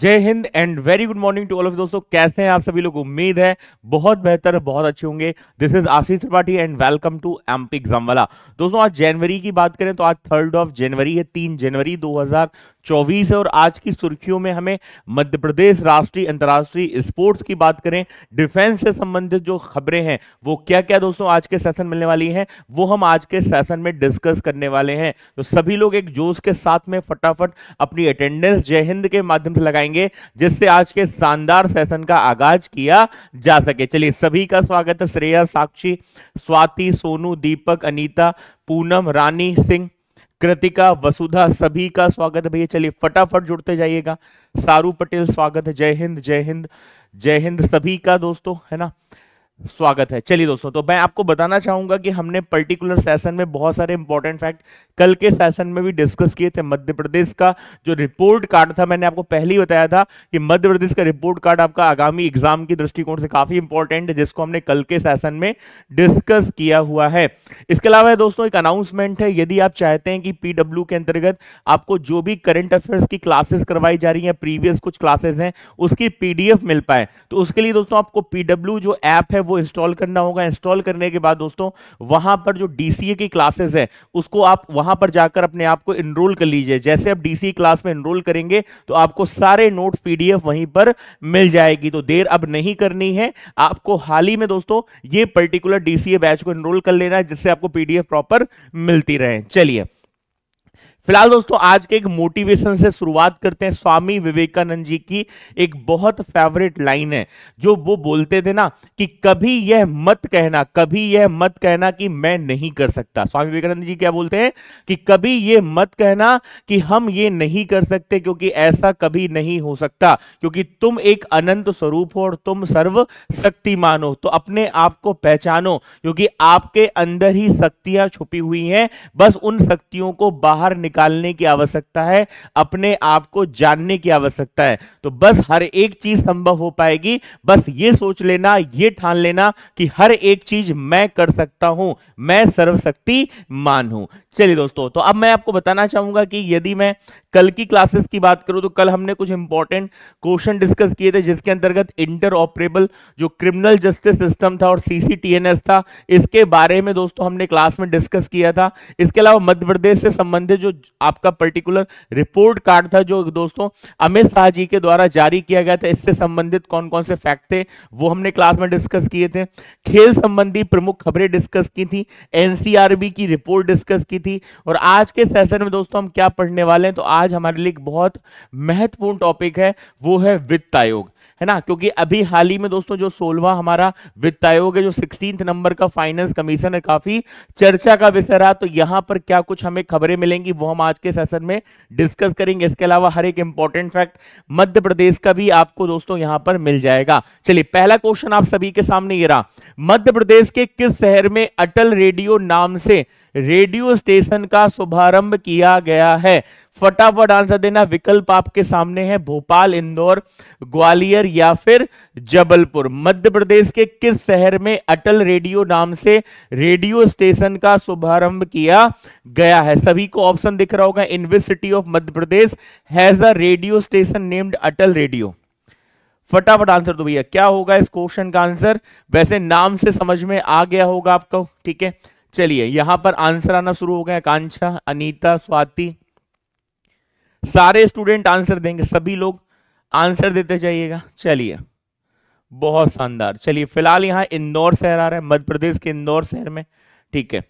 जय हिंद and very good morning to all of दोस्तों कैसे हैं आप सभी लोग उम्मीद है बहुत बेहतर बहुत अच्छे होंगे this is Ashish Tripathi and welcome to P exam वाला दोस्तों आज जनवरी की बात करें तो आज थर्ड ऑफ जनवरी है तीन जनवरी 2024 है और आज की सुर्खियों में हमें मध्य प्रदेश राष्ट्रीय अंतर्राष्ट्रीय स्पोर्ट्स की बात करें डिफेंस से संबंधित जो खबरें हैं वो क्या क्या दोस्तों आज के सेशन मिलने वाली हैं वो हम आज के सेशन में डिस्कस करने वाले हैं तो सभी लोग एक जोश के साथ में फटाफट अपनी अटेंडेंस जय हिंद के माध्यम से लगाए आएंगे जिससे आज के शानदार सेशन का आगाज किया जा सके चलिए सभी का स्वागत है श्रेया साक्षी स्वाति सोनू दीपक अनीता पूनम रानी सिंह कृतिका वसुधा सभी का स्वागत है भैया चलिए फटाफट जुड़ते जाइएगा सारू पटेल स्वागत है जय हिंद जय हिंद जय हिंद सभी का दोस्तों है ना स्वागत है चलिए दोस्तों तो मैं आपको बताना चाहूंगा कि हमने पर्टिकुलर सेशन में बहुत सारे इंपॉर्टेंट फैक्ट कल के सेशन में भी डिस्कस किए थे मध्य प्रदेश का जो रिपोर्ट कार्ड था मैंने आपको पहले ही बताया था कि मध्य प्रदेश का रिपोर्ट कार्ड आपका आगामी एग्जाम की दृष्टिकोण से काफी इंपॉर्टेंट है जिसको हमने कल के सेशन में डिस्कस किया हुआ है इसके अलावा दोस्तों एक अनाउंसमेंट है यदि आप चाहते हैं कि पीडब्ल्यू के अंतर्गत आपको जो भी करंट अफेयर्स की क्लासेस करवाई जा रही है प्रीवियस कुछ क्लासेस हैं उसकी पीडीएफ मिल पाए तो उसके लिए दोस्तों आपको पीडब्ल्यू जो ऐप है वो आपको इंस्टॉल करना होगा इंस्टॉल करने के बाद दोस्तों वहां पर जो डीसीए की क्लासेस है उसको आप वहां पर जाकर अपने आप को इनरोल कर लीजिए जैसे आप डीसी क्लास में इनरोल करेंगे तो आपको सारे नोट्स पीडीएफ वहीं पर मिल जाएगी तो देर अब नहीं करनी है आपको हाल ही में दोस्तों ये पर्टिकुलर डीसीए बैच को इनरोल कर लेना है जिससे आपको पीडीएफ प्रॉपर मिलती रहे चलिए फिलहाल दोस्तों आज के एक मोटिवेशन से शुरुआत करते हैं स्वामी विवेकानंद जी की एक बहुत फेवरेट लाइन है जो वो बोलते थे ना कि कभी यह मत कहना कभी यह मत कहना कि मैं नहीं कर सकता स्वामी विवेकानंद जी क्या बोलते हैं कि कभी यह मत कहना कि हम ये नहीं कर सकते क्योंकि ऐसा कभी नहीं हो सकता क्योंकि तुम एक अनंत स्वरूप हो और तुम सर्व शक्ति हो तो अपने आप को पहचानो क्योंकि आपके अंदर ही शक्तियां छुपी हुई हैं बस उन शक्तियों को बाहर निकल निकालने की आवश्यकता है अपने आप को जानने की आवश्यकता है तो बस हर एक चीज संभव हो पाएगी बस ये सोच लेना ये ठान लेना कि हर एक चीज मैं कर सकता हूं मैं सर्वशक्ति मान हूं चलिए दोस्तों तो अब मैं आपको बताना चाहूंगा कि यदि मैं कल की क्लासेस की बात करूं तो कल हमने कुछ इंपॉर्टेंट क्वेश्चन डिस्कस किए थे जिसके अंतर्गत इंटर ऑपरेबल जो क्रिमिनल जस्टिस सिस्टम था और सीसीटीएनएस था इसके बारे में दोस्तों हमने क्लास में डिस्कस किया था इसके अलावा मध्य प्रदेश से संबंधित जो आपका पर्टिकुलर रिपोर्ट कार्ड था जो दोस्तों अमित शाह जी के द्वारा जारी किया गया था इससे संबंधित कौन कौन से फैक्ट थे वो हमने क्लास में डिस्कस किए थे खेल संबंधी प्रमुख खबरें डिस्कस की थी एनसीआरबी की रिपोर्ट डिस्कस की थी और आज के सेशन में दोस्तों हम क्या पढ़ने वाले हैं तो आज हमारे लिए एक बहुत महत्वपूर्ण टॉपिक है वो है वित्त आयोग है ना क्योंकि अभी हाल ही में दोस्तों जो सोलवा हमारा वित्त आयोग है जो सिक्सटीन नंबर का फाइनेंस कमीशन है काफी चर्चा का विषय रहा तो यहां पर क्या कुछ हमें खबरें मिलेंगी वो हम आज के सेशन में डिस्कस करेंगे इसके अलावा हर एक इंपॉर्टेंट फैक्ट मध्य प्रदेश का भी आपको दोस्तों यहां पर मिल जाएगा चलिए पहला क्वेश्चन आप सभी के सामने ये रहा मध्य प्रदेश के किस शहर में अटल रेडियो नाम से रेडियो स्टेशन का शुभारंभ किया गया है फटाफट आंसर देना विकल्प आपके सामने है भोपाल इंदौर ग्वालियर या फिर जबलपुर मध्य प्रदेश के किस शहर में अटल रेडियो नाम से रेडियो स्टेशन का शुभारंभ किया गया है सभी को ऑप्शन दिख रहा होगा in city of Madhya Pradesh has a radio station named Atal radio फटाफट आंसर दो भैया क्या होगा इस क्वेश्चन का आंसर वैसे नाम से समझ में आ गया होगा आपको ठीक है चलिए यहां पर आंसर आना शुरू हो गया कांक्षा अनीता स्वाति सारे स्टूडेंट आंसर देंगे सभी लोग आंसर देते जाइएगा चलिए बहुत शानदार चलिए फिलहाल यहाँ इंदौर शहर आ रहा है मध्य प्रदेश के इंदौर शहर में ठीक है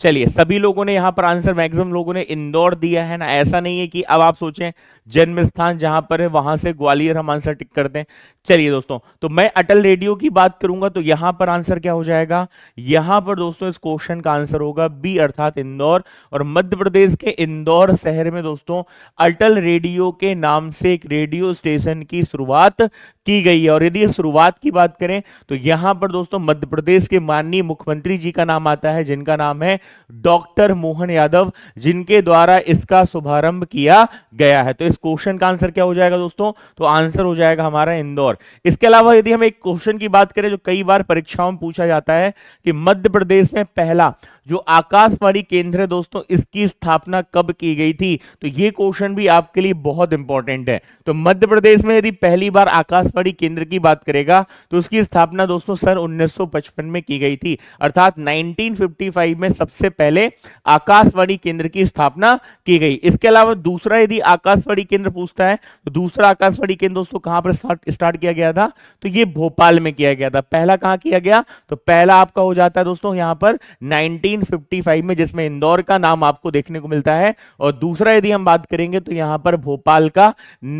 चलिए सभी लोगों ने यहां पर आंसर मैक्सिमम लोगों ने इंदौर दिया है ना ऐसा नहीं है कि अब आप सोचें जन्म स्थान जहां पर है वहां से ग्वालियर हम आंसर टिक कर दें चलिए दोस्तों तो मैं अटल रेडियो की बात करूंगा तो यहां पर आंसर क्या हो जाएगा यहां पर दोस्तों इस क्वेश्चन का आंसर होगा बी अर्थात इंदौर और मध्य प्रदेश के इंदौर शहर में दोस्तों अटल रेडियो के नाम से एक रेडियो स्टेशन की शुरुआत की गई है और यदि शुरुआत की बात करें तो यहां पर दोस्तों मध्य प्रदेश के माननीय मुख्यमंत्री जी का नाम आता है जिनका नाम है डॉक्टर मोहन यादव जिनके द्वारा इसका शुभारंभ किया गया है तो इस क्वेश्चन का आंसर क्या हो जाएगा दोस्तों तो आंसर हो जाएगा हमारा इंदौर इसके अलावा यदि हम एक क्वेश्चन की बात करें जो कई बार परीक्षाओं में पूछा जाता है कि मध्य प्रदेश में पहला जो आकाशवाणी केंद्र है दोस्तों इसकी स्थापना कब की गई थी तो ये क्वेश्चन भी आपके लिए बहुत इंपॉर्टेंट है तो मध्य प्रदेश में यदि पहली बार आकाशवाणी केंद्र की बात करेगा तो उसकी स्थापना दोस्तों सन 1955 में की गई थी अर्थात 1955 में सबसे पहले आकाशवाणी केंद्र की स्थापना की गई इसके अलावा दूसरा यदि आकाशवाणी केंद्र पूछता है तो दूसरा आकाशवाणी केंद्र दोस्तों कहां पर स्टार्ट किया गया था तो ये भोपाल में किया गया था पहला कहां किया गया तो पहला आपका हो जाता है दोस्तों यहां पर नाइनटीन 1955 में जिसमें इंदौर का नाम आपको देखने को मिलता है और दूसरा यदि हम बात करेंगे तो यहां पर भोपाल का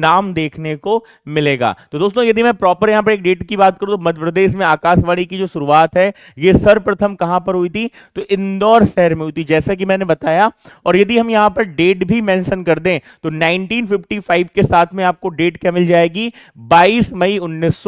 नाम देखने को मिलेगा तो दोस्तों यदि मैं प्रॉपर यहां पर एक डेट की बात करूं तो मध्य प्रदेश में आकाशवाणी की जो शुरुआत है यह सर्वप्रथम कहां पर हुई थी तो इंदौर शहर में हुई थी जैसा कि मैंने बताया और यदि हम यहां पर डेट भी मैंशन कर दें तो नाइनटीन के साथ में आपको डेट क्या मिल जाएगी बाईस मई उन्नीस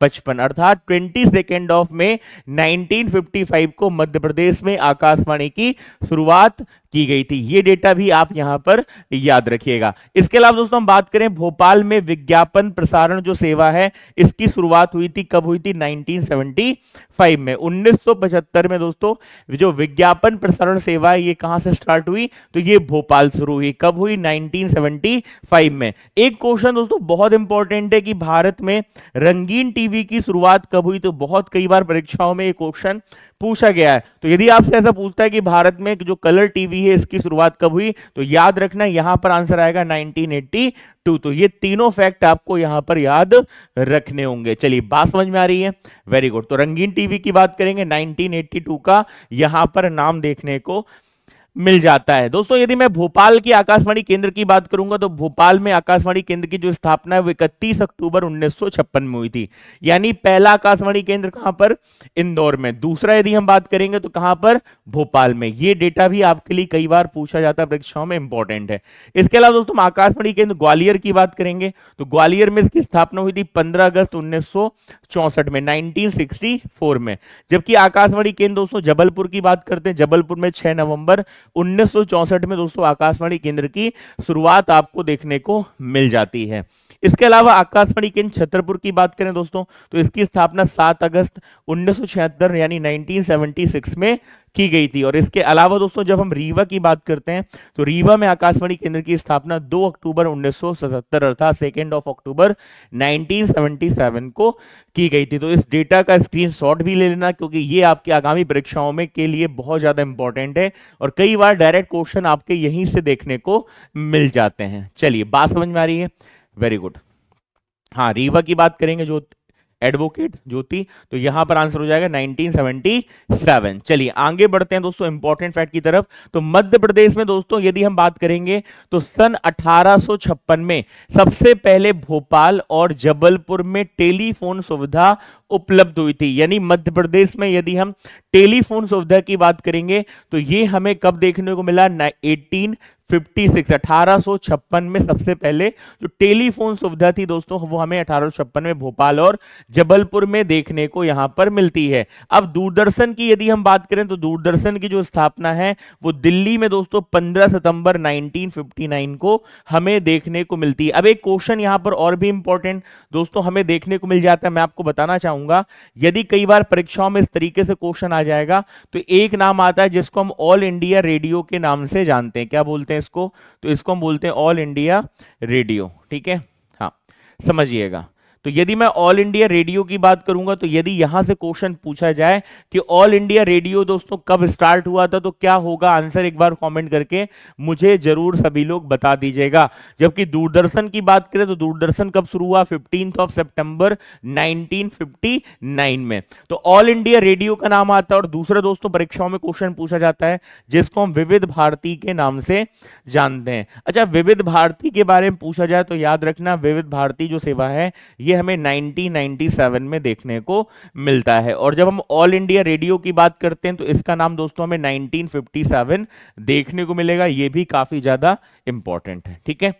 पचपन अर्थात ट्वेंटी सेकेंड ऑफ में 1955 को मध्य प्रदेश में आकाशवाणी की शुरुआत की गई थी ये डेटा भी आप यहां पर याद रखिएगा इसके अलावा दोस्तों हम बात करें भोपाल में विज्ञापन प्रसारण जो सेवा है इसकी शुरुआत हुई थी कब हुई थी 1975 में 1975 में दोस्तों जो विज्ञापन प्रसारण सेवा है ये कहां से स्टार्ट हुई तो ये भोपाल शुरू हुई कब हुई 1975 में एक क्वेश्चन दोस्तों बहुत इंपॉर्टेंट है कि भारत में रंगीन टीवी की शुरुआत कब हुई तो बहुत कई बार परीक्षाओं में ये क्वेश्चन पूछा गया है तो यदि आपसे ऐसा पूछता है कि भारत में जो कलर टीवी है इसकी शुरुआत कब हुई तो याद रखना यहां पर आंसर आएगा 1982 तो ये तीनों फैक्ट आपको यहां पर याद रखने होंगे चलिए बात समझ में आ रही है वेरी गुड तो रंगीन टीवी की बात करेंगे 1982 का यहां पर नाम देखने को मिल जाता है दोस्तों यदि मैं भोपाल की आकाशवाणी केंद्र की बात करूंगा तो भोपाल में आकाशवाणी केंद्र की जो स्थापना है वो इकतीस अक्टूबर उन्नीस में हुई थी यानी पहला आकाशवाणी केंद्र कहां पर इंदौर में दूसरा यदि हम बात करेंगे तो कहां पर भोपाल में ये डेटा भी आपके लिए कई बार पूछा जाता है परीक्षाओं में इंपॉर्टेंट है इसके अलावा दोस्तों आकाशवाणी केंद्र ग्वालियर की बात करेंगे तो ग्वालियर में इसकी स्थापना हुई थी पंद्रह अगस्त उन्नीस में 1964 में जबकि आकाशवाणी केंद्र दोस्तों जबलपुर की बात करते हैं जबलपुर में 6 नवंबर उन्नीस में दोस्तों आकाशवाणी केंद्र की शुरुआत आपको देखने को मिल जाती है इसके अलावा आकाशवाणी केंद्र छतरपुर की बात करें दोस्तों तो इसकी स्थापना 7 अगस्त उन्नीस यानी 1976 में की गई थी और इसके अलावा दोस्तों जब हम रीवा की बात करते हैं तो रीवा में आकाशवाणी केंद्र की स्थापना 2 अक्टूबर 1977 अर्थात सेकेंड ऑफ अक्टूबर 1977 को की गई थी तो इस डेटा का स्क्रीनशॉट भी ले लेना क्योंकि ये आपकी आगामी परीक्षाओं में के लिए बहुत ज़्यादा इंपॉर्टेंट है और कई बार डायरेक्ट क्वेश्चन आपके यहीं से देखने को मिल जाते हैं चलिए बात समझ में आ रही है वेरी गुड हाँ रीवा की बात करेंगे जो एडवोकेट ज्योति तो यहां पर आंसर हो जाएगा 1977 चलिए आगे बढ़ते हैं दोस्तों इंपॉर्टेंट फैक्ट की तरफ तो मध्य प्रदेश में दोस्तों यदि हम बात करेंगे तो सन 1856 में सबसे पहले भोपाल और जबलपुर में टेलीफोन सुविधा उपलब्ध हुई थी यानी मध्य प्रदेश में यदि हम टेलीफोन सुविधा की बात करेंगे तो ये हमें कब देखने को मिला एटीन फिफ्टी सिक्स अठारह में सबसे पहले जो टेलीफोन सुविधा थी दोस्तों वो हमें अठारह में भोपाल और जबलपुर में देखने को यहां पर मिलती है अब दूरदर्शन की यदि हम बात करें तो दूरदर्शन की जो स्थापना है वो दिल्ली में दोस्तों 15 सितंबर 1959 को हमें देखने को मिलती है अब एक क्वेश्चन यहां पर और भी इंपॉर्टेंट दोस्तों हमें देखने को मिल जाता है मैं आपको बताना चाहूंगा चाहूंगा यदि कई बार परीक्षाओं में इस तरीके से क्वेश्चन आ जाएगा तो एक नाम आता है जिसको हम ऑल इंडिया रेडियो के नाम से जानते हैं क्या बोलते हैं इसको तो इसको हम बोलते हैं ऑल इंडिया रेडियो ठीक है हाँ समझिएगा तो यदि मैं ऑल इंडिया रेडियो की बात करूंगा तो यदि यहां से क्वेश्चन पूछा जाए कि ऑल इंडिया रेडियो दोस्तों कब स्टार्ट हुआ था तो क्या होगा आंसर एक बार कमेंट करके मुझे जरूर सभी लोग बता दीजिएगा जबकि दूरदर्शन की बात करें तो दूरदर्शन कब शुरू हुआ फिफ्टींथ ऑफ सेप्टेंबर नाइनटीन में तो ऑल इंडिया रेडियो का नाम आता है और दूसरा दोस्तों परीक्षाओं में क्वेश्चन पूछा जाता है जिसको हम विविध भारती के नाम से जानते हैं अच्छा विविध भारती के बारे में पूछा जाए तो याद रखना विविध भारती जो सेवा है ये ये हमें 1997 में देखने को मिलता है और जब हम ऑल इंडिया रेडियो की बात करते हैं तो इसका नाम दोस्तों हमें 1957 देखने को मिलेगा ये भी काफी ज्यादा इंपॉर्टेंट है ठीक है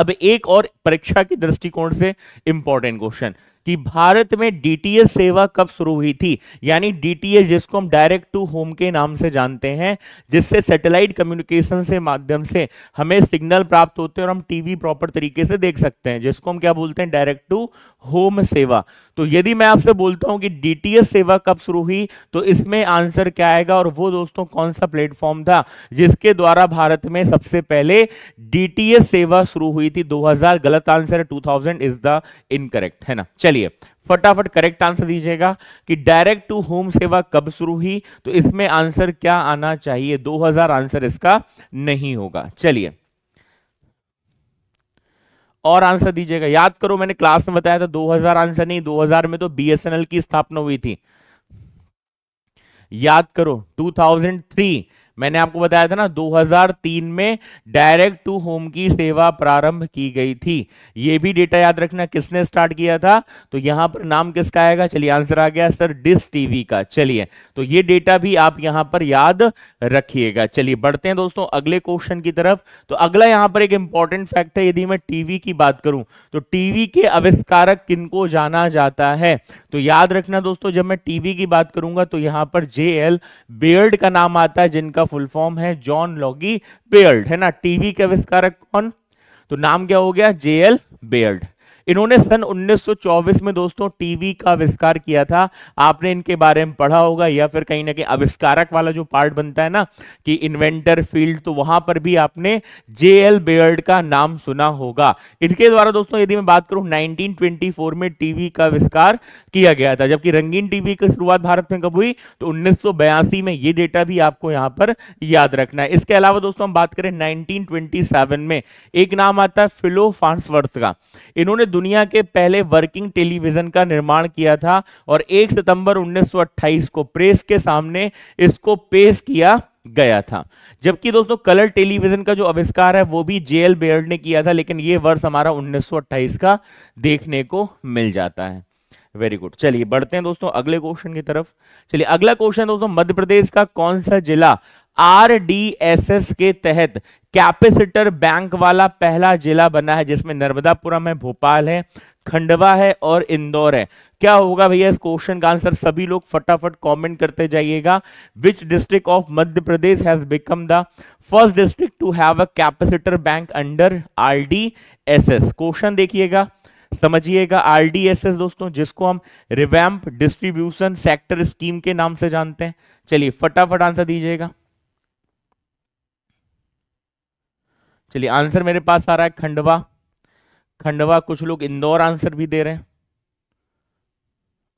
अब एक और परीक्षा की दृष्टिकोण से इंपॉर्टेंट क्वेश्चन कि भारत में डीटीएस सेवा कब शुरू हुई थी यानी डीटीएस जिसको हम डायरेक्ट टू होम के नाम से जानते हैं जिससे सैटेलाइट कम्युनिकेशन से माध्यम से हमें सिग्नल प्राप्त होते हैं और हम टीवी प्रॉपर तरीके से देख सकते हैं जिसको हम क्या बोलते हैं डायरेक्ट टू होम सेवा तो यदि मैं आपसे बोलता हूं कि डीटीएस सेवा कब शुरू हुई तो इसमें आंसर क्या आएगा और वो दोस्तों कौन सा प्लेटफॉर्म था जिसके द्वारा भारत में सबसे पहले डीटीएस सेवा शुरू हुई थी 2000 गलत आंसर है 2000 इज द इनकरेक्ट है ना चलिए फटाफट करेक्ट आंसर दीजिएगा कि डायरेक्ट टू होम सेवा कब शुरू हुई तो इसमें आंसर क्या आना चाहिए 2000 आंसर इसका नहीं होगा चलिए और आंसर दीजिएगा याद करो मैंने क्लास में बताया था 2000 आंसर नहीं 2000 में तो बीएसएनएल की स्थापना हुई थी याद करो 2003 मैंने आपको बताया था ना 2003 में डायरेक्ट टू होम की सेवा प्रारंभ की गई थी ये भी डेटा याद रखना किसने स्टार्ट किया था तो यहां पर नाम किसका आएगा चलिए आंसर आ गया सर डिस टीवी का चलिए तो ये डेटा भी आप यहां पर याद रखिएगा चलिए बढ़ते हैं दोस्तों अगले क्वेश्चन की तरफ तो अगला यहां पर एक इंपॉर्टेंट फैक्ट है यदि मैं टीवी की बात करूं तो टीवी के आविष्कारक किनको जाना जाता है तो याद रखना दोस्तों जब मैं टीवी की बात करूंगा तो यहां पर जे एल बियर्ड का नाम आता है जिनका फुल फॉर्म है जॉन लॉगी बेयर्ड है ना टीवी के आविष्कारक कौन तो नाम क्या हो गया जे एल बेयर्ड इन्होंने सन 1924 में दोस्तों टीवी का आविष्कार किया था आपने इनके बारे में पढ़ा होगा या फिर कहीं ना कहीं आविष्कारक वाला जो पार्ट बनता है ना कि इन्वेंटर फील्ड तो वहां पर भी आपने जे एल बेयर्ड का नाम सुना होगा इनके द्वारा दोस्तों यदि मैं बात करूं नाइनटीन में टीवी का आविष्कार किया गया था जबकि रंगीन टीवी की शुरुआत भारत में कब हुई तो उन्नीस में ये डेटा भी आपको यहां पर याद रखना है इसके अलावा दोस्तों हम बात करें 1927 में एक नाम आता है फिलो फांसवर्थ का इन्होंने दुनिया के पहले वर्किंग टेलीविजन का निर्माण किया था और 1 सितंबर 1928 को प्रेस के सामने इसको पेश किया गया था जबकि दोस्तों कलर टेलीविजन का जो आविष्कार है वो भी जेएल एल बेयर्ड ने किया था लेकिन ये वर्ष हमारा 1928 का देखने को मिल जाता है वेरी गुड चलिए बढ़ते हैं दोस्तों अगले क्वेश्चन की तरफ चलिए अगला क्वेश्चन दोस्तों मध्य प्रदेश का कौन सा जिला आरडीएसएस के तहत कैपेसिटर बैंक वाला पहला जिला बना है जिसमें नर्मदापुरम है भोपाल है खंडवा है और इंदौर है क्या होगा भैया इस क्वेश्चन का आंसर सभी लोग फटाफट कमेंट करते जाइएगा which district of Madhya Pradesh has become the first district to have a capacitor bank under RDSS question देखिएगा समझिएगा आरडीएसएस दोस्तों जिसको हम रिवैम्प डिस्ट्रीब्यूशन सेक्टर स्कीम के नाम से जानते हैं चलिए फटाफट आंसर दीजिएगा चलिए आंसर मेरे पास आ रहा है खंडवा खंडवा कुछ लोग इंदौर आंसर भी दे रहे हैं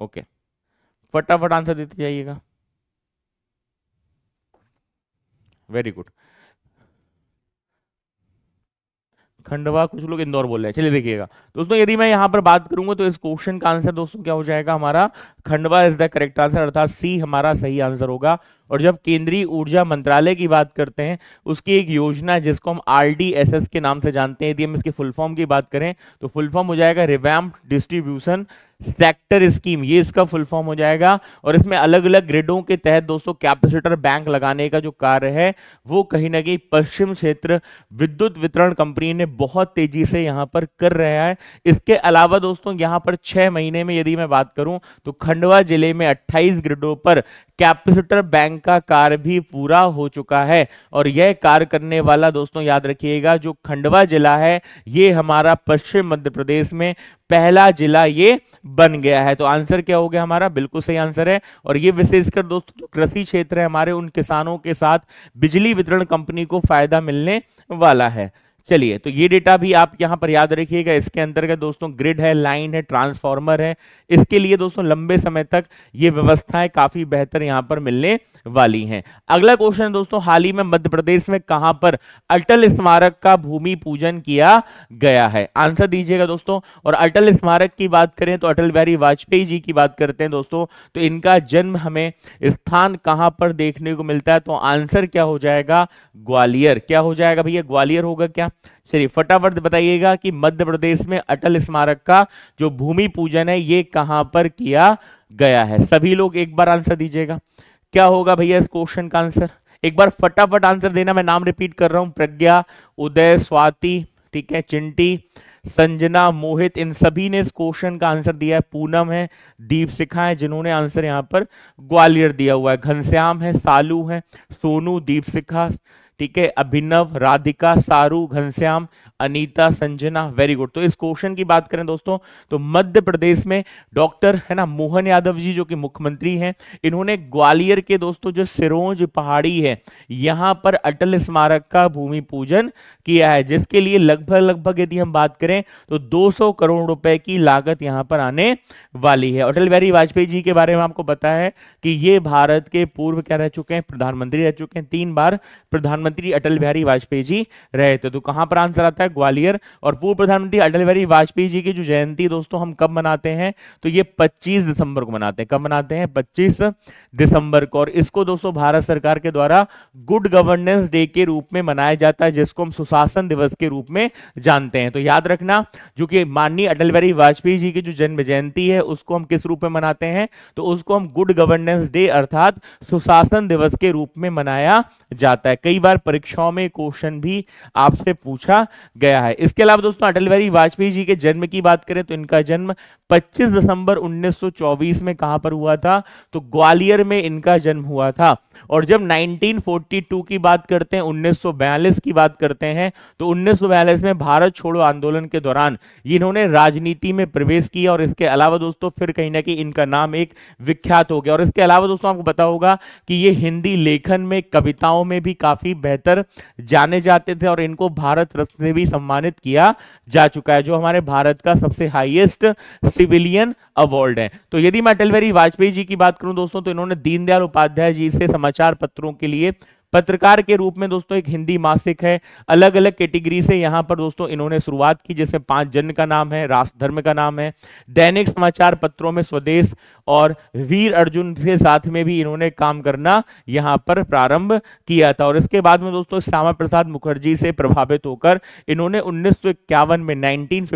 ओके फटाफट आंसर देते जाइएगा वेरी गुड खंडवा कुछ लोग इंदौर बोल रहे हैं चलिए देखिएगा दोस्तों यदि मैं यहां पर बात करूंगा तो इस क्वेश्चन का आंसर दोस्तों क्या हो जाएगा हमारा Khandwa is the correct answer अर्थात सी हमारा सही आंसर होगा और जब केंद्रीय ऊर्जा मंत्रालय की बात करते हैं उसकी एक योजना है जिसको हम आर के नाम से जानते हैं यदि हम इसके फुल फॉर्म की बात करें तो फुल फॉर्म हो जाएगा रिवैम्प डिस्ट्रीब्यूशन सेक्टर स्कीम ये इसका फुल फॉर्म हो जाएगा और इसमें अलग अलग ग्रिडों के तहत दोस्तों कैपेसिटर बैंक लगाने का जो कार्य है वो कहीं ना कहीं पश्चिम क्षेत्र विद्युत वितरण कंपनी ने बहुत तेजी से यहाँ पर कर रहा है इसके अलावा दोस्तों यहाँ पर छह महीने में यदि मैं बात करूं तो खंडवा जिले में अट्ठाईस ग्रिडों पर कैपेसिटर बैंक का कार्य भी पूरा हो चुका है और यह कार्य करने वाला दोस्तों याद रखिएगा जो खंडवा जिला है ये हमारा पश्चिम मध्य प्रदेश में पहला जिला ये बन गया है तो आंसर क्या हो गया हमारा बिल्कुल सही आंसर है और ये विशेषकर दोस्तों कृषि क्षेत्र है हमारे उन किसानों के साथ बिजली वितरण कंपनी को फायदा मिलने वाला है चलिए तो ये डेटा भी आप यहाँ पर याद रखिएगा इसके अंतर्गत दोस्तों ग्रिड है लाइन है ट्रांसफार्मर है इसके लिए दोस्तों लंबे समय तक ये व्यवस्थाएं काफी बेहतर यहाँ पर मिलने वाली हैं अगला क्वेश्चन है दोस्तों हाल ही में मध्य प्रदेश में कहां पर अटल स्मारक का भूमि पूजन किया गया है आंसर दीजिएगा दोस्तों और अटल स्मारक की बात करें तो अटल बिहारी वाजपेयी जी की बात करते हैं दोस्तों तो इनका जन्म हमें स्थान कहां पर देखने को मिलता है तो आंसर क्या हो जाएगा ग्वालियर क्या हो जाएगा भैया ग्वालियर होगा क्या चलिए फटाफट बताइएगा कि मध्य प्रदेश में अटल स्मारक का जो भूमि पूजन है ये कहां पर किया गया है सभी लोग एक बार आंसर दीजिएगा क्या होगा भैया इस क्वेश्चन का आंसर एक बार फटाफट आंसर देना मैं नाम रिपीट कर रहा हूं प्रज्ञा उदय स्वाति ठीक है चिंटी संजना मोहित इन सभी ने इस क्वेश्चन का आंसर दिया है पूनम है दीप सिखा है जिन्होंने आंसर यहां पर ग्वालियर दिया हुआ है घनश्याम है सालू है सोनू दीप सिखा ठीक है अभिनव राधिका सारू घनश्याम अनीता संजना वेरी गुड तो इस क्वेश्चन की बात करें दोस्तों तो मध्य प्रदेश में डॉक्टर है ना मोहन यादव जी जो कि मुख्यमंत्री हैं इन्होंने ग्वालियर के दोस्तों जो सिरोज पहाड़ी है यहां पर अटल स्मारक का भूमि पूजन किया है जिसके लिए लगभग लगभग यदि हम बात करें तो दो करोड़ रुपए की लागत यहां पर आने वाली है अटल बिहारी वाजपेयी जी के बारे में आपको बताया कि ये भारत के पूर्व क्या रह चुके हैं प्रधानमंत्री रह चुके हैं तीन बार प्रधानमंत्री प्रधानमंत्री अटल बिहारी वाजपेयी जी रहे थे तो कहां पर आंसर आता है ग्वालियर और पूर्व प्रधानमंत्री अटल बिहारी वाजपेयी जी की जो जयंती दोस्तों हम कब मनाते हैं तो ये पच्चीस दिसंबर को मनाते हैं कब मनाते हैं पच्चीस दिसंबर को और इसको दोस्तों भारत सरकार के द्वारा गुड गवर्नेंस डे के रूप में मनाया जाता है जिसको हम सुशासन दिवस के रूप में जानते हैं तो याद रखना जो कि माननीय अटल बिहारी वाजपेयी जी की जो जन्म जयंती है उसको हम किस रूप में मनाते हैं तो उसको हम गुड गवर्नेंस डे अर्थात सुशासन दिवस के रूप में मनाया जाता है कई बार परीक्षाओं में क्वेश्चन भी आपसे पूछा गया है इसके अलावा दोस्तों अटल बिहारी वाजपेयी जी के जन्म की बात करें तो इनका जन्म 25 दिसंबर 1924 में कहां पर हुआ था तो ग्वालियर में इनका जन्म हुआ था और जब 1942 की बात करते हैं 1942 की बात करते हैं तो 1942 में भारत छोड़ो आंदोलन के दौरान इन्होंने राजनीति में प्रवेश किया और इसके अलावा दोस्तों फिर कहीं ना कहीं इनका नाम एक विख्यात हो गया और इसके अलावा दोस्तों आपको बता होगा कि ये हिंदी लेखन में कविताओं में भी काफी बेहतर जाने जाते थे और इनको भारत रत्न से भी सम्मानित किया जा चुका है जो हमारे भारत का सबसे हाईएस्ट सिविलियन अवार्ड है तो यदि मैं अटल बिहारी वाजपेयी जी की बात करूं दोस्तों तो इन्होंने दीनदयाल उपाध्याय जी से समझ समाचार पत्रों के लिए पत्रकार के रूप में दोस्तों एक हिंदी मासिक है अलग अलग कैटेगरी से यहाँ पर दोस्तों इन्होंने शुरुआत की जैसे पांच जन का नाम है राष्ट्र धर्म का नाम है दैनिक समाचार पत्रों में स्वदेश और वीर अर्जुन के साथ में भी इन्होंने काम करना यहाँ पर प्रारंभ किया था और इसके बाद में दोस्तों श्यामा प्रसाद मुखर्जी से प्रभावित होकर इन्होंने उन्नीस में नाइनटीन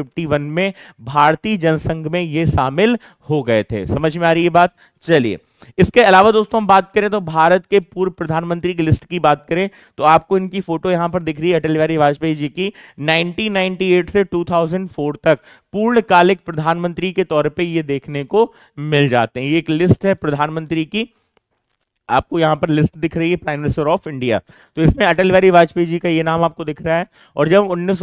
में भारतीय जनसंघ में ये शामिल हो गए थे समझ में आ रही है बात चलिए इसके अलावा दोस्तों हम बात करें तो भारत के पूर्व प्रधानमंत्री की लिस्ट की बात करें तो आपको इनकी फोटो यहां पर दिख रही है अटल बिहारी वाजपेयी जी की 1998 से 2004 तक पूर्णकालिक प्रधानमंत्री के तौर पे ये देखने को मिल जाते हैं ये एक लिस्ट है प्रधानमंत्री की आपको यहाँ पर लिस्ट दिख रही है प्राइम मिनिस्टर ऑफ इंडिया तो इसमें अटल बिहारी वाजपेयी जी का ये नाम आपको दिख रहा है और जब उन्नीस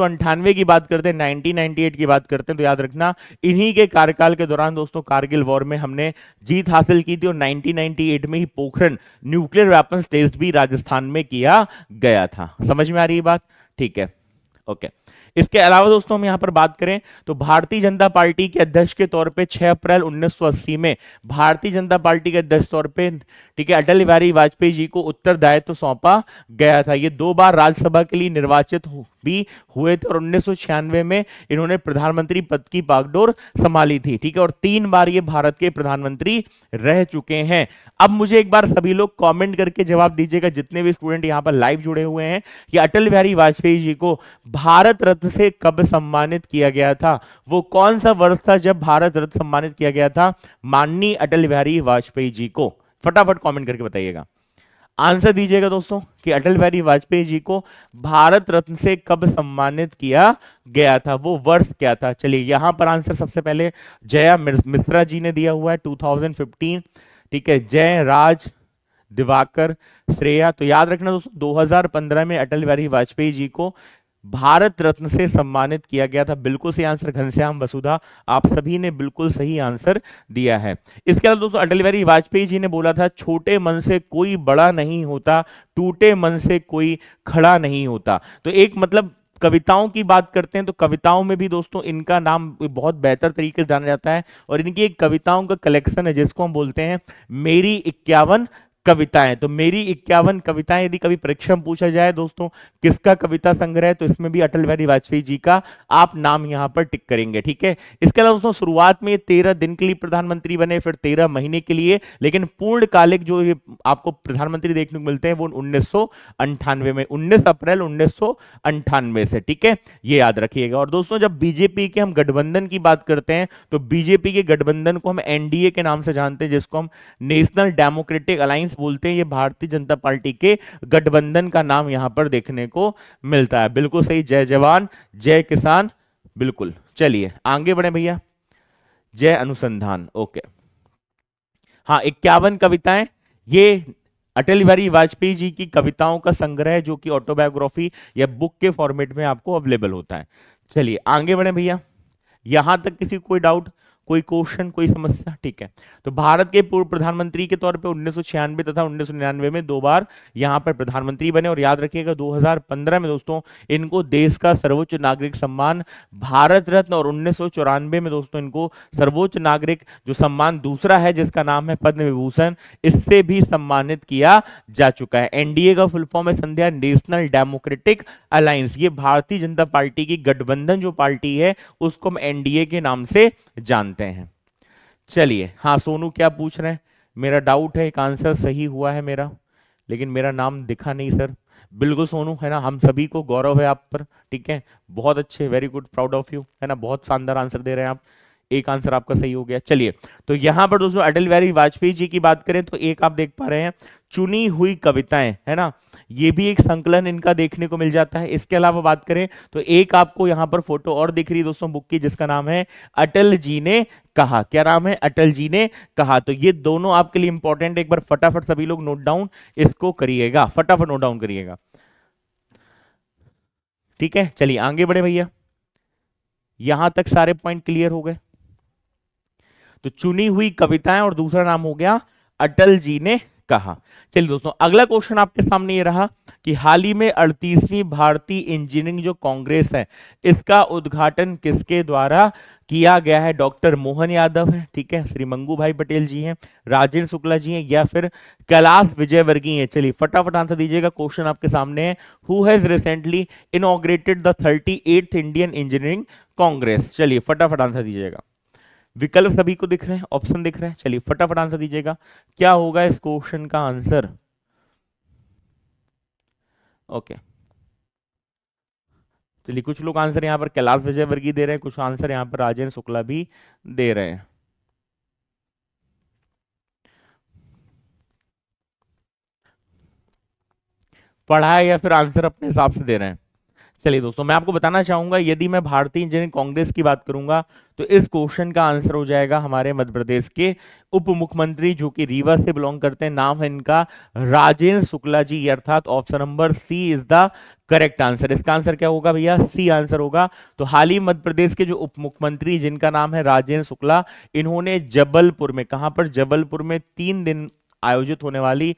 की बात करते हैं नाइनटीन की बात करते हैं तो याद रखना इन्हीं के कार्यकाल के दौरान दोस्तों कारगिल वॉर में हमने जीत हासिल की थी और नाइनटीन में ही पोखरण न्यूक्लियर वेपन टेस्ट भी राजस्थान में किया गया था समझ में आ रही है बात ठीक है ओके okay. इसके अलावा दोस्तों हम यहां पर बात करें तो भारतीय जनता पार्टी के अध्यक्ष के तौर पर 6 अप्रैल 1980 में भारतीय जनता पार्टी के अध्यक्ष तौर पर ठीक है अटल बिहारी वाजपेयी जी को उत्तरदायित्व तो सौंपा गया था ये दो बार राज्यसभा के लिए निर्वाचित भी हुए थे और उन्नीस में इन्होंने प्रधानमंत्री पद की बागडोर संभाली थी ठीक है और तीन बार ये भारत के प्रधानमंत्री रह चुके हैं अब मुझे एक बार सभी लोग कॉमेंट करके जवाब दीजिएगा जितने भी स्टूडेंट यहाँ पर लाइव जुड़े हुए हैं कि अटल बिहारी वाजपेयी जी को भारत रत्न रत्न से कब सम्मानित किया गया था वो कौन सा वर्ष था जब भारत रत्न सम्मानित किया गया था माननीय अटल बिहारी वाजपेयी जी को फटाफट कमेंट करके बताइएगा आंसर दीजिएगा दोस्तों कि अटल बिहारी वाजपेयी जी को भारत रत्न से कब सम्मानित किया गया था वो वर्ष क्या था चलिए यहां पर आंसर सबसे पहले जया मिश्रा जी ने दिया हुआ है टू ठीक है जय राज दिवाकर श्रेया तो याद रखना दोस्तों 2015 में अटल बिहारी वाजपेयी जी को भारत रत्न से सम्मानित किया गया था बिल्कुल सही आंसर घनश्याम वसुधा आप सभी ने बिल्कुल सही आंसर दिया है इसके अलावा दोस्तों अटल बिहारी वाजपेयी जी ने बोला था छोटे मन से कोई बड़ा नहीं होता टूटे मन से कोई खड़ा नहीं होता तो एक मतलब कविताओं की बात करते हैं तो कविताओं में भी दोस्तों इनका नाम बहुत बेहतर तरीके से जाना जाता है और इनकी एक कविताओं का कलेक्शन है जिसको हम बोलते हैं मेरी इक्यावन कविताएं तो मेरी इक्यावन कविताएं यदि कभी परीक्षा में पूछा जाए दोस्तों किसका कविता संग्रह है तो इसमें भी अटल बिहारी वाजपेयी जी का आप नाम यहां पर टिक करेंगे ठीक है इसके अलावा दोस्तों शुरुआत में तेरह दिन के लिए प्रधानमंत्री बने फिर तेरह महीने के लिए लेकिन पूर्णकालिक जो ये आपको प्रधानमंत्री देखने को मिलते हैं वो उन्नीस में उन्नीस अप्रैल उन्नीस से ठीक है ये याद रखिएगा और दोस्तों जब बीजेपी के हम गठबंधन की बात करते हैं तो बीजेपी के गठबंधन को हम एनडीए के नाम से जानते हैं जिसको हम नेशनल डेमोक्रेटिक अलायंस अलायंस बोलते हैं ये भारतीय जनता पार्टी के गठबंधन का नाम यहां पर देखने को मिलता है बिल्कुल सही जय जवान जय किसान बिल्कुल चलिए आगे बढ़े भैया जय अनुसंधान ओके हाँ इक्यावन कविताएं ये अटल बिहारी वाजपेयी जी की कविताओं का संग्रह जो कि ऑटोबायोग्राफी या बुक के फॉर्मेट में आपको अवेलेबल होता है चलिए आगे बढ़े भैया यहां तक किसी कोई डाउट कोई क्वेश्चन कोई समस्या ठीक है तो भारत के पूर्व प्रधानमंत्री के तौर पे उन्नीस तथा उन्नीस में दो बार यहाँ पर प्रधानमंत्री बने और याद रखिएगा 2015 में दोस्तों इनको देश का सर्वोच्च नागरिक सम्मान भारत रत्न और उन्नीस में दोस्तों इनको सर्वोच्च नागरिक जो सम्मान दूसरा है जिसका नाम है पद्म विभूषण इससे भी सम्मानित किया जा चुका है एनडीए का फुल फॉर्म है संध्या नेशनल डेमोक्रेटिक अलायंस ये भारतीय जनता पार्टी की गठबंधन जो पार्टी है उसको हम एनडीए के नाम से जानते मानते हैं चलिए हाँ सोनू क्या पूछ रहे हैं मेरा डाउट है एक आंसर सही हुआ है मेरा लेकिन मेरा नाम दिखा नहीं सर बिल्कुल सोनू है ना हम सभी को गौरव है आप पर ठीक है बहुत अच्छे very good proud of you है ना बहुत शानदार आंसर दे रहे हैं आप एक आंसर आपका सही हो गया चलिए तो यहां पर दोस्तों अटल बिहारी वाजपेयी जी की बात करें तो एक आप देख पा रहे हैं चुनी हुई कविताएं है ना ये भी एक संकलन इनका देखने को मिल जाता है इसके अलावा बात करें तो एक आपको यहां पर फोटो और दिख रही है दोस्तों बुक की जिसका नाम है अटल जी ने कहा क्या नाम है अटल जी ने कहा तो ये दोनों आपके लिए इंपॉर्टेंट एक बार फटाफट सभी लोग नोट डाउन इसको करिएगा फटाफट नोट डाउन करिएगा ठीक है चलिए आगे बढ़े भैया यहां तक सारे पॉइंट क्लियर हो गए तो चुनी हुई कविताएं और दूसरा नाम हो गया अटल जी ने कहा चलिए दोस्तों अगला क्वेश्चन आपके सामने ये रहा कि हाल ही में अड़तीसवीं भारतीय इंजीनियरिंग जो कांग्रेस है इसका उद्घाटन किसके द्वारा किया गया है डॉक्टर मोहन यादव है ठीक है श्री मंगू भाई पटेल जी हैं राजेंद्र शुक्ला जी हैं या फिर कैलाश विजय वर्गीय है चलिए फटाफट आंसर दीजिएगा क्वेश्चन आपके सामने है who has recently inaugurated the thirty Indian engineering congress चलिए फटाफट आंसर दीजिएगा विकल्प सभी को दिख रहे हैं ऑप्शन दिख रहे हैं चलिए फटाफट आंसर दीजिएगा क्या होगा इस क्वेश्चन का आंसर ओके चलिए कुछ लोग आंसर यहां पर कैलाश विजय वर्गीय दे रहे हैं कुछ आंसर यहां पर राजेंद्र शुक्ला भी दे रहे हैं पढ़ा है या फिर आंसर अपने हिसाब से दे रहे हैं चलिए दोस्तों मैं आपको बताना चाहूंगा यदि मैं भारतीय इंजीनियरिंग कांग्रेस की बात करूंगा तो इस क्वेश्चन का आंसर हो जाएगा हमारे मध्य प्रदेश के उप मुख्यमंत्री जो कि रीवा से बिलोंग करते हैं नाम है इनका राजेंद्र शुक्ला जी अर्थात option number C is the correct answer इसका आंसर क्या होगा भैया सी आंसर होगा तो हाल ही मध्य प्रदेश के जो उप मुख्यमंत्री जिनका नाम है राजेंद्र शुक्ला इन्होंने जबलपुर में कहां पर जबलपुर में तीन दिन आयोजित होने वाली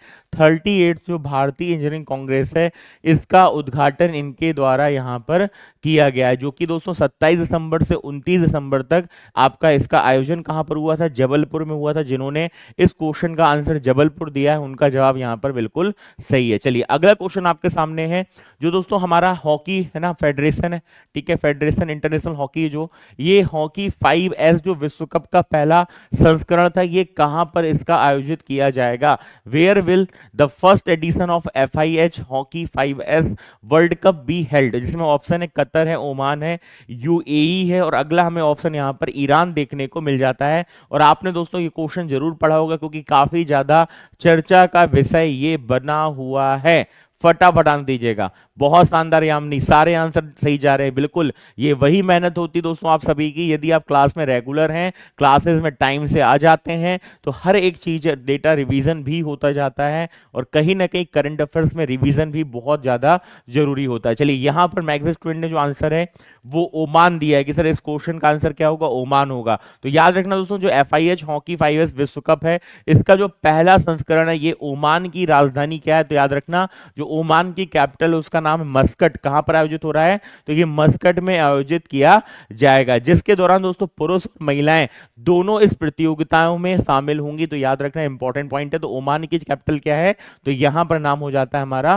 एट जो भारतीय इंजीनियरिंग कांग्रेस है इसका उद्घाटन इनके द्वारा यहां पर किया गया है जो कि दोस्तों 27 दिसंबर से 29 दिसंबर तक आपका इसका आयोजन कहां पर हुआ था जबलपुर में हुआ था जिन्होंने इस क्वेश्चन का आंसर जबलपुर दिया है उनका जवाब यहां पर बिल्कुल सही है चलिए अगला क्वेश्चन आपके सामने है जो दोस्तों हमारा हॉकी है ना फेडरेशन है ठीक है फेडरेशन इंटरनेशनल हॉकी जो ये हॉकी फाइव जो विश्व कप का पहला संस्करण था ये कहाँ पर इसका आयोजित किया जाए जाएगा where will the first edition of F I H hockey five S world cup be held जिसमें ऑप्शन है कतर है ओमान है यू e है और अगला हमें ऑप्शन यहाँ पर ईरान देखने को मिल जाता है और आपने दोस्तों ये क्वेश्चन जरूर पढ़ा होगा क्योंकि काफी ज्यादा चर्चा का विषय ये बना हुआ है फटाफट आंसर दीजिएगा बहुत शानदार यामनी सारे आंसर सही जा रहे हैं बिल्कुल ये वही मेहनत होती दोस्तों आप सभी की यदि आप क्लास में रेगुलर हैं क्लासेस में टाइम से आ जाते हैं तो हर एक चीज डेटा रिविजन भी होता जाता है और कहीं ना कहीं करंट अफेयर्स में रिविजन भी बहुत ज़्यादा जरूरी होता है चलिए यहां पर मैगजीन स्टूडेंट ने जो आंसर है वो ओमान दिया है कि सर इस क्वेश्चन का आंसर क्या होगा ओमान होगा तो याद रखना दोस्तों जो एफ हॉकी फाइव विश्व कप है इसका जो पहला संस्करण है ये ओमान की राजधानी क्या है तो याद रखना जो ओमान की कैपिटल उसका नाम मस्कट कहां पर आयोजित हो रहा है तो ये मस्कट में आयोजित किया जाएगा जिसके दौरान दोस्तों पुरुष महिलाएं दोनों इस प्रतियोगिताओं में शामिल होंगी तो याद रखना इंपॉर्टेंट पॉइंट है तो ओमान की कैपिटल क्या है तो यहां पर नाम हो जाता है हमारा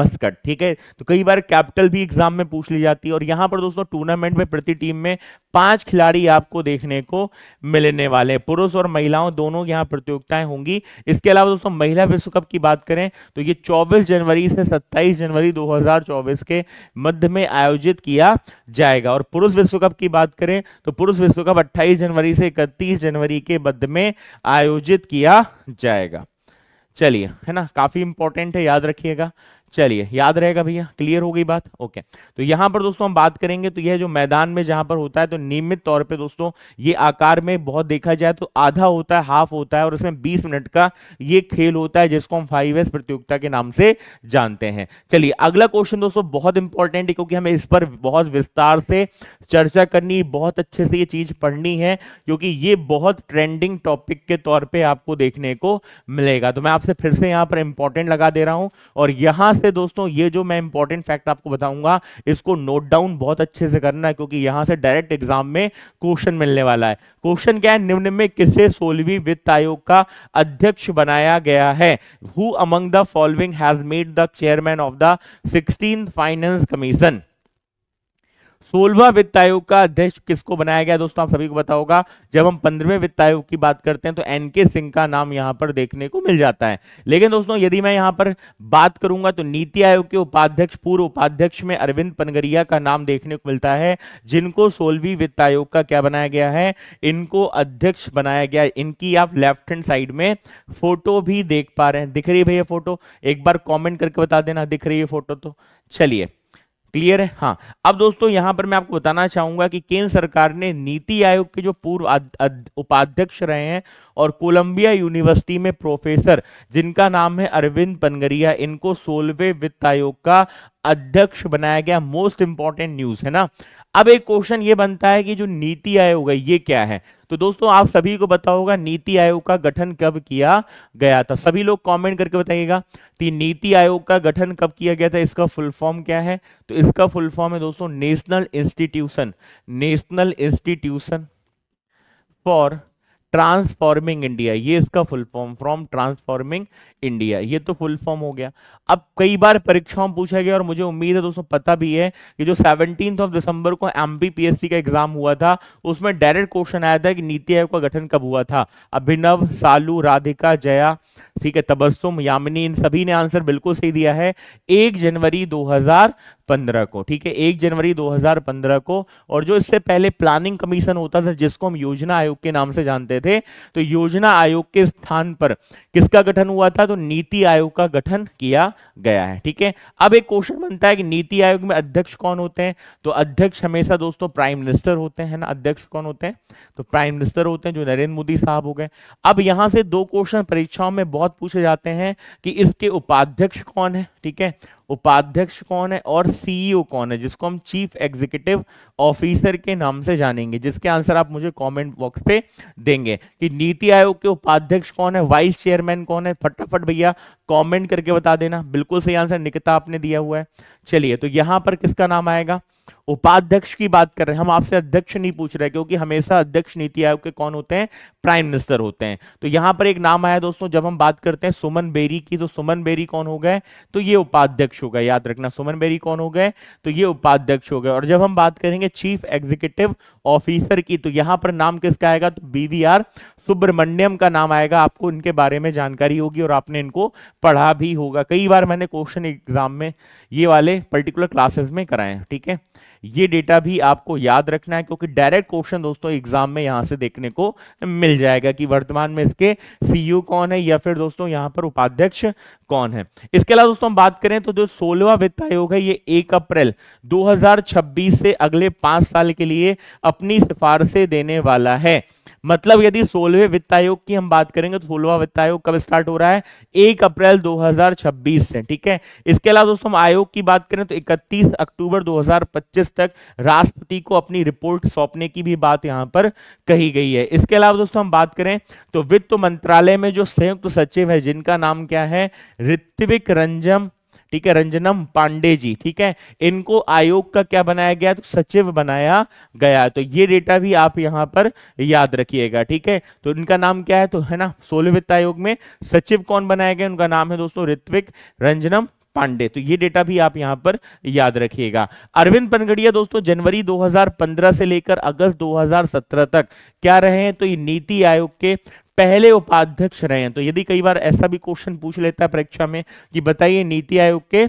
मस्कट ठीक है तो कई बार कैपिटल भी एग्जाम में पूछ ली जाती है और यहां पर दोस्तों टूर्नामेंट में प्रति टीम में पांच खिलाड़ी आपको देखने को मिलने वाले पुरुष और महिलाओं दोनों यहां प्रतियोगिताएं होंगी इसके अलावा दोस्तों महिला विश्व कप की बात करें तो ये 24 जनवरी से 27 जनवरी 2024 के मध्य में आयोजित किया जाएगा और पुरुष विश्व कप की बात करें तो पुरुष विश्व कप 28 जनवरी से 31 जनवरी के मध्य में आयोजित किया जाएगा चलिए है ना काफी इंपॉर्टेंट है याद रखिएगा चलिए याद रहेगा भैया क्लियर हो गई बात ओके तो यहां पर दोस्तों हम बात करेंगे तो यह जो मैदान में जहां पर होता है तो नियमित तौर पे दोस्तों ये आकार में बहुत देखा जाए तो आधा होता है हाफ होता है और इसमें 20 मिनट का ये खेल होता है जिसको हम फाइव एस प्रतियोगिता के नाम से जानते हैं चलिए अगला क्वेश्चन दोस्तों बहुत इंपॉर्टेंट है क्योंकि हमें इस पर बहुत विस्तार से चर्चा करनी बहुत अच्छे से ये चीज पढ़नी है क्योंकि ये बहुत ट्रेंडिंग टॉपिक के तौर पे आपको देखने को मिलेगा तो मैं आपसे फिर से यहाँ पर इंपॉर्टेंट लगा दे रहा हूँ और यहाँ से दोस्तों ये जो मैं इंपॉर्टेंट फैक्ट आपको बताऊंगा इसको नोट डाउन बहुत अच्छे से करना है क्योंकि यहाँ से डायरेक्ट एग्जाम में क्वेश्चन मिलने वाला है क्वेश्चन क्या है निम्न में किसे सोलवी वित्त आयोग का अध्यक्ष बनाया गया है who among the following has made the chairman of the sixteen finance commission सोलवा वित्त आयोग का अध्यक्ष किसको बनाया गया दोस्तों आप सभी को पता होगा जब हम पंद्रहवें वित्त आयोग की बात करते हैं तो एन के सिंह का नाम यहां पर देखने को मिल जाता है लेकिन दोस्तों यदि मैं यहां पर बात करूंगा तो नीति आयोग के उपाध्यक्ष पूर्व उपाध्यक्ष में अरविंद पनगरिया का नाम देखने को मिलता है जिनको सोलहवीं वित्त आयोग का क्या बनाया गया है इनको अध्यक्ष बनाया गया इनकी आप लेफ्ट हैंड साइड में फोटो भी देख पा रहे हैं दिख रही है भैया फोटो एक बार कॉमेंट करके बता देना दिख रही है फोटो तो चलिए क्लियर है हाँ अब दोस्तों यहां पर मैं आपको बताना चाहूंगा कि केंद्र सरकार ने नीति आयोग के जो पूर्व उपाध्यक्ष रहे हैं और कोलंबिया यूनिवर्सिटी में प्रोफेसर जिनका नाम है अरविंद पनगरिया इनको सोलवे वित्त आयोग का अध्यक्ष बनाया गया मोस्ट इंपॉर्टेंट न्यूज है ना अब एक क्वेश्चन ये बनता है कि जो नीति आयोग है ये क्या है तो दोस्तों आप सभी को बताओगे नीति आयोग का गठन कब किया गया था सभी लोग कमेंट करके बताइएगा कि नीति आयोग का गठन कब किया गया था इसका फुल फॉर्म क्या है तो इसका फुल फॉर्म है दोस्तों national institution national institution for transforming India ये इसका full form from transforming India ये तो फुल फॉर्म हो गया अब कई बार परीक्षाओं में पूछा गया और मुझे उम्मीद है दोस्तों पता भी है कि जो सेवनटीन ऑफ दिसंबर को एम का एग्जाम हुआ था उसमें डायरेक्ट क्वेश्चन आया था कि नीति आयोग का गठन कब हुआ था अभिनव सालू राधिका जया ठीक है तबस्सुम यामिनी इन सभी ने आंसर बिल्कुल सही दिया है एक जनवरी 2015 को ठीक है एक जनवरी 2015 को और जो इससे पहले प्लानिंग कमीशन होता था जिसको हम योजना आयोग के नाम से जानते थे तो योजना आयोग के स्थान पर किसका गठन हुआ था तो नीति आयोग का गठन किया गया है ठीक है अब एक क्वेश्चन बनता है कि नीति आयोग में अध्यक्ष कौन होते हैं तो अध्यक्ष हमेशा दोस्तों प्राइम मिनिस्टर होते हैं ना अध्यक्ष कौन होते हैं तो प्राइम मिनिस्टर होते हैं जो नरेंद्र मोदी साहब हो गए अब यहां से दो क्वेश्चन परीक्षाओं में बहुत पूछे जाते हैं कि इसके उपाध्यक्ष कौन है ठीक है उपाध्यक्ष कौन है और सीईओ e कौन है जिसको हम चीफ एग्जीक्यूटिव ऑफिसर के नाम से जानेंगे जिसके आंसर आप मुझे कमेंट बॉक्स पे देंगे कि नीति आयोग के उपाध्यक्ष कौन है वाइस चेयरमैन कौन है फटाफट भैया कमेंट करके बता देना बिल्कुल सही आंसर निकिता आपने दिया हुआ है चलिए तो यहां पर किसका नाम आएगा उपाध्यक्ष की बात कर रहे हैं हम आपसे अध्यक्ष नहीं पूछ रहे क्योंकि हमेशा अध्यक्ष नीति आयोग के कौन होते हैं प्राइम मिनिस्टर होते हैं तो यहां पर एक नाम आया दोस्तों जब हम बात करते हैं सुमन बेरी की तो सुमन बेरी कौन हो गए तो ये उपाध्यक्ष हो गए याद रखना सुमन बेरी कौन हो गए तो ये उपाध्यक्ष हो गए और जब हम बात करेंगे चीफ एग्जीक्यूटिव ऑफिसर की तो यहां पर नाम किसका आएगा तो बीवीआर सुब्रमण्यम का नाम आएगा आपको इनके बारे में जानकारी होगी और आपने इनको पढ़ा भी होगा कई बार मैंने क्वेश्चन एग्जाम में ये वाले पर्टिकुलर क्लासेस में कराए ठीक है ये डेटा भी आपको याद रखना है क्योंकि डायरेक्ट क्वेश्चन दोस्तों एग्जाम में यहां से देखने को मिल जाएगा कि वर्तमान में इसके सीईओ e कौन है या फिर दोस्तों यहां पर उपाध्यक्ष कौन है इसके अलावा दोस्तों हम बात करें तो जो सोलवा वित्त आयोग है ये एक अप्रैल 2026 से अगले पांच साल के लिए अपनी सिफारिशें देने वाला है मतलब यदि सोलहवें वित्त आयोग की हम बात करेंगे तो सोलवा वित्त आयोग कब स्टार्ट हो रहा है एक अप्रैल 2026 से ठीक है इसके अलावा दोस्तों हम आयोग की बात करें तो 31 अक्टूबर 2025 तक राष्ट्रपति को अपनी रिपोर्ट सौंपने की भी बात यहां पर कही गई है इसके अलावा दोस्तों हम बात करें तो वित्त मंत्रालय में जो संयुक्त सचिव है जिनका नाम क्या है ऋत्विक रंजन ठीक है रंजनम पांडे जी ठीक है इनको आयोग का क्या बनाया गया तो सचिव बनाया गया तो ये डेटा भी आप यहाँ पर याद रखिएगा ठीक है तो इनका नाम क्या है तो है ना सोलह वित्त आयोग में सचिव कौन बनाया गया उनका नाम है दोस्तों ऋत्विक रंजनम पांडे तो ये डेटा भी आप यहाँ पर याद रखिएगा अरविंद पनगड़िया दोस्तों जनवरी 2015 से लेकर अगस्त 2017 तक क्या रहे हैं तो ये नीति आयोग के पहले उपाध्यक्ष रहे हैं तो यदि कई बार ऐसा भी क्वेश्चन पूछ लेता है परीक्षा में कि बताइए नीति आयोग के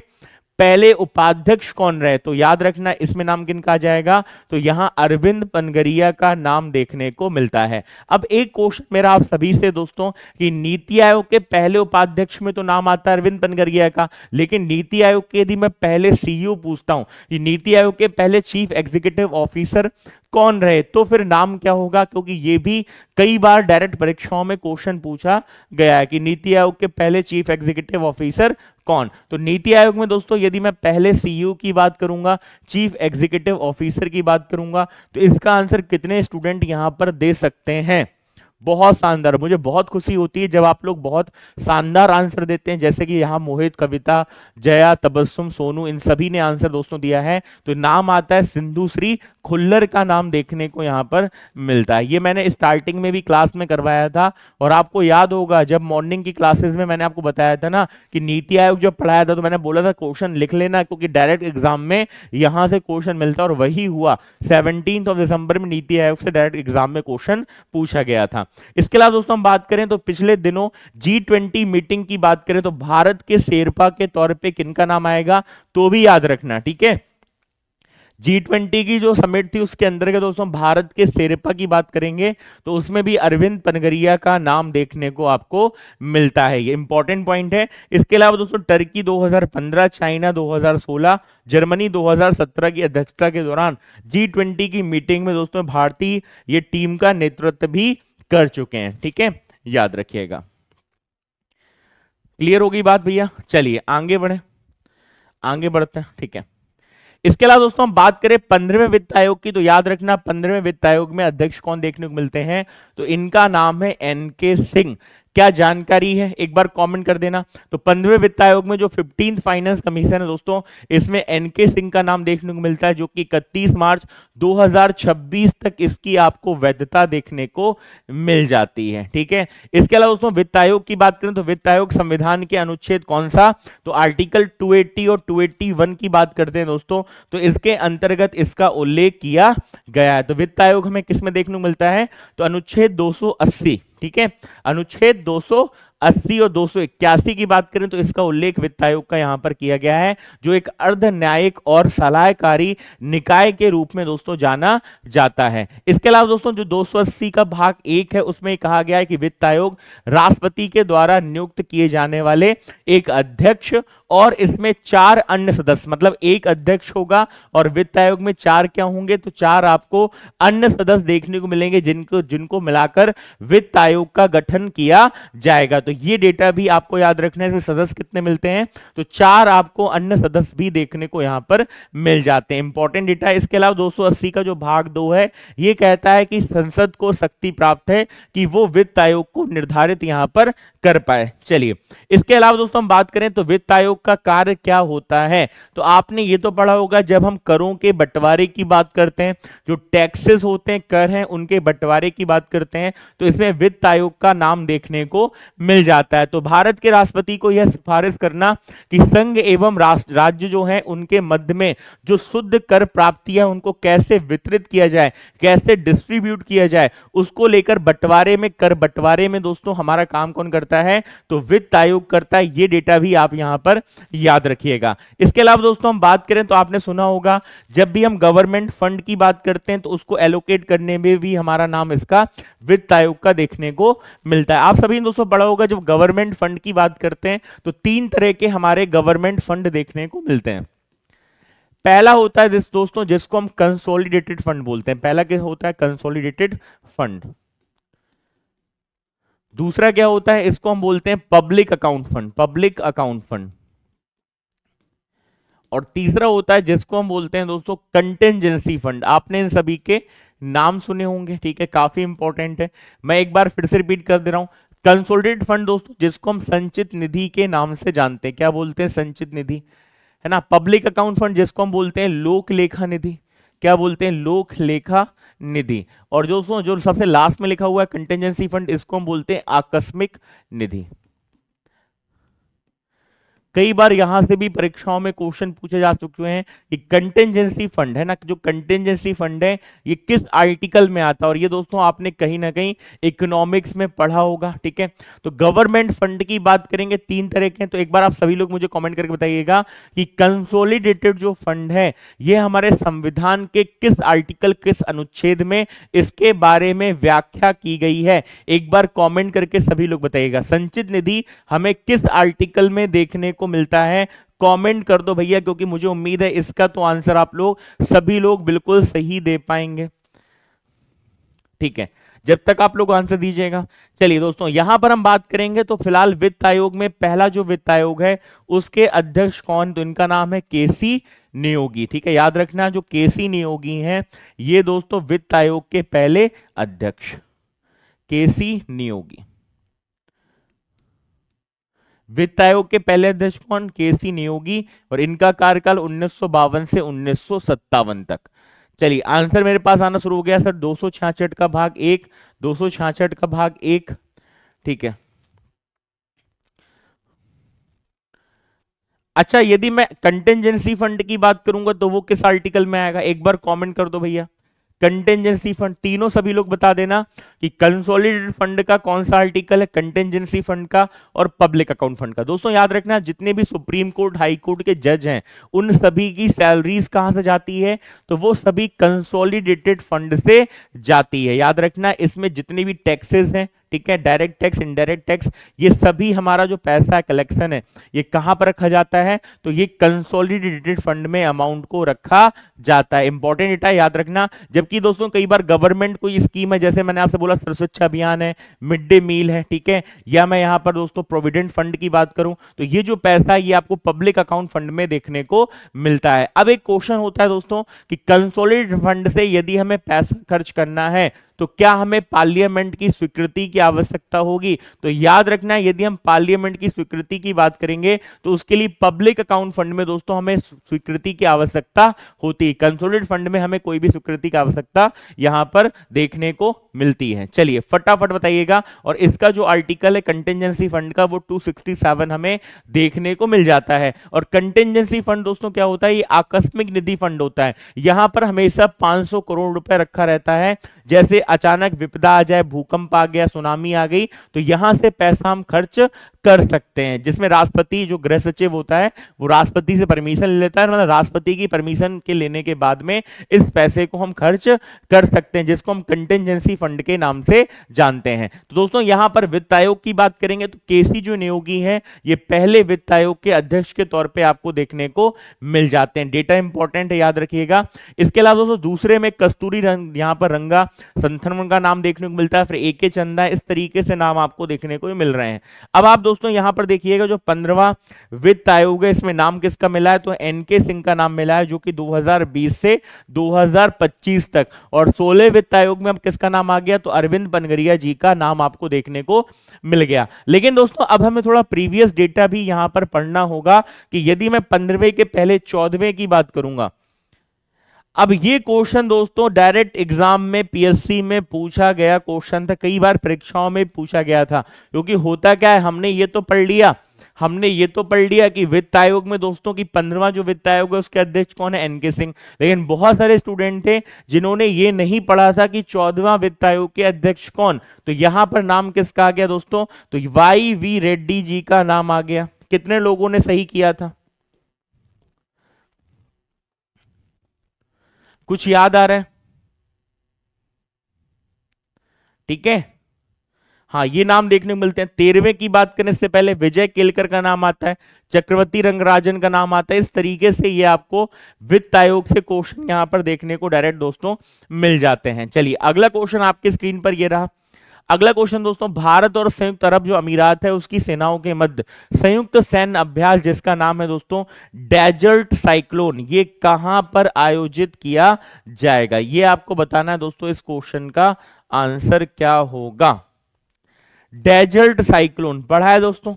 पहले उपाध्यक्ष कौन रहे तो याद रखना इसमें नाम किन का जाएगा तो यहां अरविंद पनगरिया का नाम देखने को मिलता है अब एक क्वेश्चन मेरा आप सभी से दोस्तों कि नीति आयोग के पहले उपाध्यक्ष में तो नाम आता है अरविंद पनगरिया का लेकिन नीति आयोग के यदि मैं पहले सीईओ e पूछता हूं नीति आयोग के पहले चीफ एग्जीक्यूटिव ऑफिसर कौन रहे तो फिर नाम क्या होगा क्योंकि ये भी कई बार डायरेक्ट परीक्षाओं में क्वेश्चन पूछा गया है कि नीति आयोग के पहले चीफ एग्जीक्यूटिव ऑफिसर कौन तो नीति आयोग में दोस्तों यदि मैं पहले सीईओ की बात करूंगा चीफ एग्जीक्यूटिव ऑफिसर की बात करूंगा तो इसका आंसर कितने स्टूडेंट यहां पर दे सकते हैं बहुत शानदार मुझे बहुत खुशी होती है जब आप लोग बहुत शानदार आंसर देते हैं जैसे कि यहाँ मोहित कविता जया तबस्सुम सोनू इन सभी ने आंसर दोस्तों दिया है तो नाम आता है सिंधु श्री खुल्लर का नाम देखने को यहाँ पर मिलता है ये मैंने स्टार्टिंग में भी क्लास में करवाया था और आपको याद होगा जब मॉर्निंग की क्लासेज में मैंने आपको बताया था ना कि नीति आयोग जब पढ़ाया था तो मैंने बोला था क्वेश्चन लिख लेना क्योंकि डायरेक्ट एग्जाम में यहाँ से क्वेश्चन मिलता और वही हुआ सेवनटीन ऑफ दिसंबर में नीति आयोग से डायरेक्ट एग्जाम में क्वेश्चन पूछा गया था इसके अलावा दोस्तों हम बात करें तो पिछले दिनों जी ट्वेंटी मीटिंग की बात करें तो भारत के शेरपा के तौर पर किनका नाम आएगा तो भी याद रखना ठीक है जी ट्वेंटी की जो समिट थी उसके अंदर के दोस्तों भारत के सेरपा की बात करेंगे तो उसमें भी अरविंद पनगरिया का नाम देखने को आपको मिलता है ये इंपॉर्टेंट पॉइंट है इसके अलावा दोस्तों टर्की 2015 चाइना 2016 जर्मनी 2017 की अध्यक्षता के दौरान जी ट्वेंटी की मीटिंग में दोस्तों भारतीय ये टीम का नेतृत्व भी कर चुके हैं ठीक है याद रखिएगा क्लियर होगी बात भैया चलिए आगे बढ़े आगे बढ़ते हैं ठीक है इसके अलावा दोस्तों हम बात करें पंद्रहवें वित्त आयोग की तो याद रखना पंद्रहवें वित्त आयोग में अध्यक्ष कौन देखने को मिलते हैं तो इनका नाम है एन के सिंह क्या जानकारी है एक बार कमेंट कर देना तो पंद्रह वित्त आयोग में जो फिफ्टीन फाइनेंस कमीशन है दोस्तों इसमें एन के सिंह का नाम देखने को मिलता है जो कि इकतीस मार्च 2026 तक इसकी आपको वैधता देखने को मिल जाती है ठीक है इसके अलावा दोस्तों वित्त आयोग की बात करें तो वित्त आयोग संविधान के अनुच्छेद कौन सा तो आर्टिकल टू और टू की बात करते हैं दोस्तों तो इसके अंतर्गत इसका उल्लेख किया गया है तो वित्त आयोग हमें किसमें देखने को मिलता है तो अनुच्छेद दो ठीक है अनुच्छेद 200 अस्सी और दो की बात करें तो इसका उल्लेख वित्त आयोग का यहां पर किया गया है जो एक अर्ध न्यायिक और सलाहकारी निकाय के रूप में दोस्तों जाना जाता है इसके अलावा दोस्तों जो 280 का भाग एक है उसमें कहा गया है कि वित्त आयोग राष्ट्रपति के द्वारा नियुक्त किए जाने वाले एक अध्यक्ष और इसमें चार अन्य सदस्य मतलब एक अध्यक्ष होगा और वित्त आयोग में चार क्या होंगे तो चार आपको अन्य सदस्य देखने को मिलेंगे जिनको जिनको मिलाकर वित्त आयोग का गठन किया जाएगा तो तो ये डेटा भी आपको याद रखना है सदस्य कितने मिलते हैं तो चार आपको अन्य सदस्य भी देखने को यहां पर मिल जाते हैं इंपॉर्टेंट डेटा इसके अलावा दो का जो भाग दो है यह कहता है कि संसद को शक्ति प्राप्त है कि वो वित्त आयोग को निर्धारित यहां पर कर पाए चलिए इसके अलावा दोस्तों हम बात करें तो वित्त आयोग का कार्य क्या होता है तो आपने ये तो पढ़ा होगा जब हम करों के बंटवारे की बात करते हैं जो टैक्सेस होते हैं कर हैं उनके बंटवारे की बात करते हैं तो इसमें वित्त आयोग का नाम देखने को मिल जाता है तो भारत के राष्ट्रपति को यह सिफारिश करना कि संघ एवं राज्य जो है उनके मध्य में जो शुद्ध कर प्राप्ति है उनको कैसे वितरित किया जाए कैसे डिस्ट्रीब्यूट किया जाए उसको लेकर बंटवारे में कर बंटवारे में दोस्तों हमारा काम कौन करता करता है तो वित्त आयोग करता है ये डेटा भी आप यहां पर याद रखिएगा इसके अलावा दोस्तों हम बात करें तो आपने सुना होगा जब भी हम गवर्नमेंट फंड की बात करते हैं तो उसको एलोकेट करने में भी हमारा नाम इसका वित्त आयोग का देखने को मिलता है आप सभी दोस्तों बड़ा होगा जब गवर्नमेंट फंड की बात करते हैं तो तीन तरह के हमारे गवर्नमेंट फंड देखने को मिलते हैं पहला होता है दोस्तों जिसको हम कंसोलिडेटेड फंड बोलते हैं पहला क्या होता है कंसोलिडेटेड फंड दूसरा क्या होता है इसको हम बोलते हैं public account fund public account fund और तीसरा होता है जिसको हम बोलते हैं दोस्तों कंटेंजेंसी फंड आपने इन सभी के नाम सुने होंगे ठीक है काफी इंपॉर्टेंट है मैं एक बार फिर से रिपीट कर दे रहा हूं कंसोलिडेट फंड दोस्तों जिसको हम संचित निधि के नाम से जानते हैं क्या बोलते हैं संचित निधि है ना पब्लिक अकाउंट फंड जिसको हम बोलते हैं लोक लेखा निधि क्या बोलते हैं लोक लेखा निधि और जो जो सबसे लास्ट में लिखा हुआ है कंटेंजेंसी फंड इसको हम बोलते हैं आकस्मिक निधि कई बार यहां से भी परीक्षाओं में क्वेश्चन पूछे जा चुके हैं कि कंटेंजेंसी फंड है ना जो कंटेंजेंसी फंड है ये किस आर्टिकल में आता है और ये दोस्तों आपने कहीं ना कहीं इकोनॉमिक्स में पढ़ा होगा ठीक है तो गवर्नमेंट फंड की बात करेंगे तीन तरह के तो एक बार आप सभी लोग मुझे कॉमेंट करके बताइएगा कि कंसोलिडेटेड जो फंड है ये हमारे संविधान के किस आर्टिकल किस अनुच्छेद में इसके बारे में व्याख्या की गई है एक बार कॉमेंट करके सभी लोग बताइएगा संचित निधि हमें किस आर्टिकल में देखने को मिलता है कमेंट कर दो भैया क्योंकि मुझे उम्मीद है इसका तो आंसर आप लोग सभी लोग बिल्कुल सही दे पाएंगे ठीक है जब तक आप लोग आंसर दीजिएगा चलिए दोस्तों यहां पर हम बात करेंगे तो फिलहाल वित्त आयोग में पहला जो वित्त आयोग है उसके अध्यक्ष कौन तो इनका नाम है केसी नियोगी ठीक है याद रखना जो केसी नियोगी हैं ये दोस्तों वित्त आयोग के पहले अध्यक्ष केसी नियोगी वित्त आयोग के पहले अध्यक्ष कौन के सी नियोगी और इनका कार्यकाल उन्नीस से उन्नीस तक चलिए आंसर मेरे पास आना शुरू हो गया सर दो का भाग एक दो का भाग एक ठीक है अच्छा यदि मैं कंटेंजेंसी फंड की बात करूंगा तो वो किस आर्टिकल में आएगा एक बार कमेंट कर दो भैया कंटेंजेंसी फंड तीनों सभी लोग बता देना कि कंसोलिडेटेड फंड का कौन सा आर्टिकल है कंटेंजेंसी फंड का और पब्लिक अकाउंट फंड का दोस्तों याद रखना जितने भी सुप्रीम कोर्ट हाई कोर्ट के जज हैं उन सभी की सैलरीज कहां से जाती है तो वो सभी कंसोलिडेटेड फंड से जाती है याद रखना इसमें जितने भी टैक्सेस हैं ठीक है डायरेक्ट टैक्स इनडायरेक्ट टैक्स ये सभी हमारा जो पैसा है कलेक्शन है ये कहां पर रखा जाता है तो ये कंसोलिडेटेड फंड में अमाउंट को रखा जाता है इंपॉर्टेंट डेटा याद रखना जबकि दोस्तों कई बार गवर्नमेंट कोई स्कीम है जैसे मैंने आपसे बोला पूरा सरस्वती अभियान है मिड डे मील है ठीक है या मैं यहां पर दोस्तों प्रोविडेंट फंड की बात करूं तो ये जो पैसा है ये आपको पब्लिक अकाउंट फंड में देखने को मिलता है अब एक क्वेश्चन होता है दोस्तों कि कंसोलिडेट फंड से यदि हमें पैसा खर्च करना है तो क्या हमें पार्लियामेंट की स्वीकृति की आवश्यकता होगी तो याद रखना यदि हम पार्लियामेंट की स्वीकृति की बात करेंगे तो उसके लिए पब्लिक अकाउंट फंड में दोस्तों हमें स्वीकृति की आवश्यकता होती है कंसोलिडेट फंड में हमें कोई भी स्वीकृति की आवश्यकता यहां पर देखने को मिलती है चलिए फटाफट बताइएगा और इसका जो आर्टिकल है कंटेंजेंसी फंड का वो 267 हमें देखने को मिल जाता है और कंटेंजेंसी फंड दोस्तों क्या होता है ये आकस्मिक निधि फंड होता है यहां पर हमेशा 500 करोड़ रुपए रखा रहता है जैसे अचानक विपदा आ जाए भूकंप आ गया सुनामी आ गई तो यहां से पैसा हम खर्च कर सकते हैं जिसमें राष्ट्रपति जो गृह सचिव होता है वो राष्ट्रपति से परमिशन लेता है मतलब राष्ट्रपति की परमिशन के लेने के बाद में इस पैसे को हम खर्च कर सकते हैं जिसको हम कंटेंजेंसी फंड के नाम से जानते हैं तो दोस्तों यहां पर वित्त आयोग की बात करेंगे तो केसी जो नियोगी है ये पहले वित्त आयोग के अध्यक्ष के तौर पर आपको देखने को मिल जाते हैं डेटा इंपॉर्टेंट है याद रखिएगा इसके अलावा दोस्तों दूसरे में कस्तूरी रंग यहां पर रंगा मंथन का नाम देखने को मिलता है फिर ए के चंदा इस तरीके से नाम आपको देखने को मिल रहे हैं अब आप दोस्तों यहां पर देखिएगा जो पंद्रवा वित्त आयोग है इसमें नाम किसका मिला है तो एन के सिंह का नाम मिला है जो कि 2020 से 2025 तक और सोलह वित्त आयोग में अब किसका नाम आ गया तो अरविंद बनगरिया जी का नाम आपको देखने को मिल गया लेकिन दोस्तों अब हमें थोड़ा प्रीवियस डेटा भी यहां पर पढ़ना होगा कि यदि मैं पंद्रहवें के पहले चौदहवें की बात करूंगा अब ये क्वेश्चन दोस्तों डायरेक्ट एग्जाम में पीएससी में पूछा गया क्वेश्चन था कई बार परीक्षाओं में पूछा गया था क्योंकि होता क्या है हमने ये तो पढ़ लिया हमने ये तो पढ़ लिया कि वित्त आयोग में दोस्तों की पंद्रवा जो वित्त आयोग है उसके अध्यक्ष कौन है एनके सिंह लेकिन बहुत सारे स्टूडेंट थे जिन्होंने ये नहीं पढ़ा था कि चौदवा वित्त आयोग के अध्यक्ष कौन तो यहां पर नाम किसका आ गया दोस्तों तो वाई वी रेड्डी जी का नाम आ गया कितने लोगों ने सही किया था कुछ याद आ रहा है ठीक है हाँ ये नाम देखने को मिलते हैं तेरहवें की बात करने से पहले विजय केलकर का नाम आता है चक्रवर्ती रंगराजन का नाम आता है इस तरीके से ये आपको वित्त आयोग से क्वेश्चन यहां पर देखने को डायरेक्ट दोस्तों मिल जाते हैं चलिए अगला क्वेश्चन आपके स्क्रीन पर ये रहा अगला क्वेश्चन दोस्तों भारत और संयुक्त अरब जो अमीरात है उसकी सेनाओं के मध्य संयुक्त सैन्य अभ्यास जिसका नाम है दोस्तों डेजर्ट साइक्लोन ये कहां पर आयोजित किया जाएगा ये आपको बताना है दोस्तों इस क्वेश्चन का आंसर क्या होगा डेजर्ट साइक्लोन पढ़ा है दोस्तों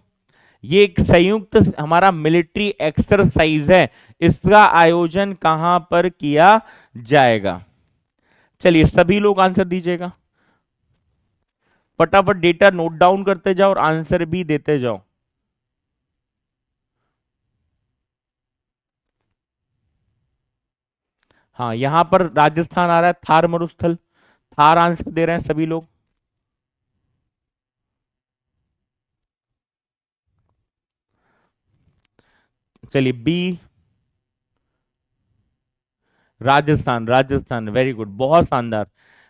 ये एक संयुक्त हमारा मिलिट्री एक्सरसाइज है इसका आयोजन कहां पर किया जाएगा चलिए सभी लोग आंसर दीजिएगा फटाफट डेटा नोट डाउन करते जाओ और आंसर भी देते जाओ हाँ यहां पर राजस्थान आ रहा है थार मरुस्थल थार आंसर दे रहे हैं सभी लोग चलिए B Rajasthan Rajasthan very good बहुत शानदार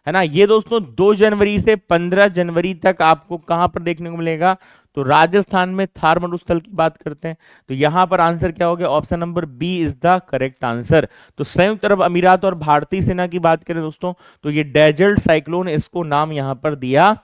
है ना ये दोस्तों दो जनवरी से पंद्रह जनवरी तक आपको कहां पर देखने को मिलेगा तो राजस्थान में थार मरुस्थल की बात करते हैं तो यहां पर आंसर क्या हो गया option number B is the correct answer तो संयुक्त अरब अमीरात और भारतीय सेना की बात करें दोस्तों तो ये डेजर्ट साइक्लोन इसको नाम यहां पर दिया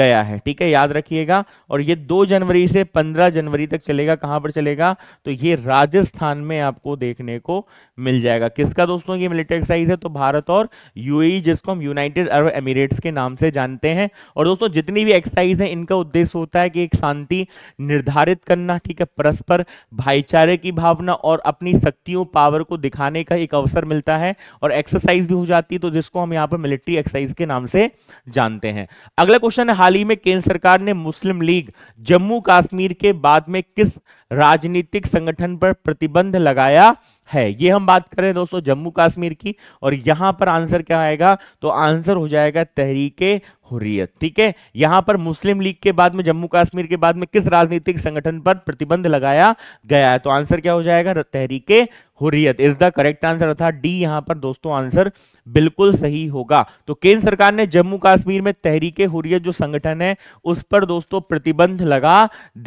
गया है ठीक है याद रखिएगा और ये दो जनवरी से पंद्रह जनवरी तक चलेगा कहां पर चलेगा तो ये राजस्थान में आपको देखने को मिल जाएगा किसका दोस्तों ये मिलिट्री एक्सरसाइज है तो भारत और यूएई जिसको हम यूनाइटेड अरब एमिरेट्स के नाम से जानते हैं और दोस्तों जितनी भी एक्सरसाइज है इनका उद्देश्य होता है कि एक शांति निर्धारित करना ठीक है परस्पर भाईचारे की भावना और अपनी शक्तियों पावर को दिखाने का एक अवसर मिलता है और एक्सरसाइज भी हो जाती है तो जिसको हम यहाँ पर मिलिट्री एक्सरसाइज के नाम से जानते हैं अगला क्वेश्चन है हाल ही में केंद्र सरकार ने मुस्लिम लीग जम्मू काश्मीर के बाद में किस राजनीतिक संगठन पर प्रतिबंध लगाया है ये हम बात करें दोस्तों जम्मू कश्मीर की और यहां पर आंसर क्या आएगा तो आंसर हो जाएगा तहरीके हुरियत ठीक है यहां पर मुस्लिम लीग के बाद में जम्मू कश्मीर के बाद में किस राजनीतिक संगठन पर प्रतिबंध लगाया गया है तो आंसर क्या हो जाएगा Tehreek-e Hurriyat is the correct answer अर्थात डी यहां पर दोस्तों आंसर बिल्कुल सही होगा तो केंद्र सरकार ने जम्मू कश्मीर में तहरीके हुरियत जो संगठन है उस पर दोस्तों प्रतिबंध लगा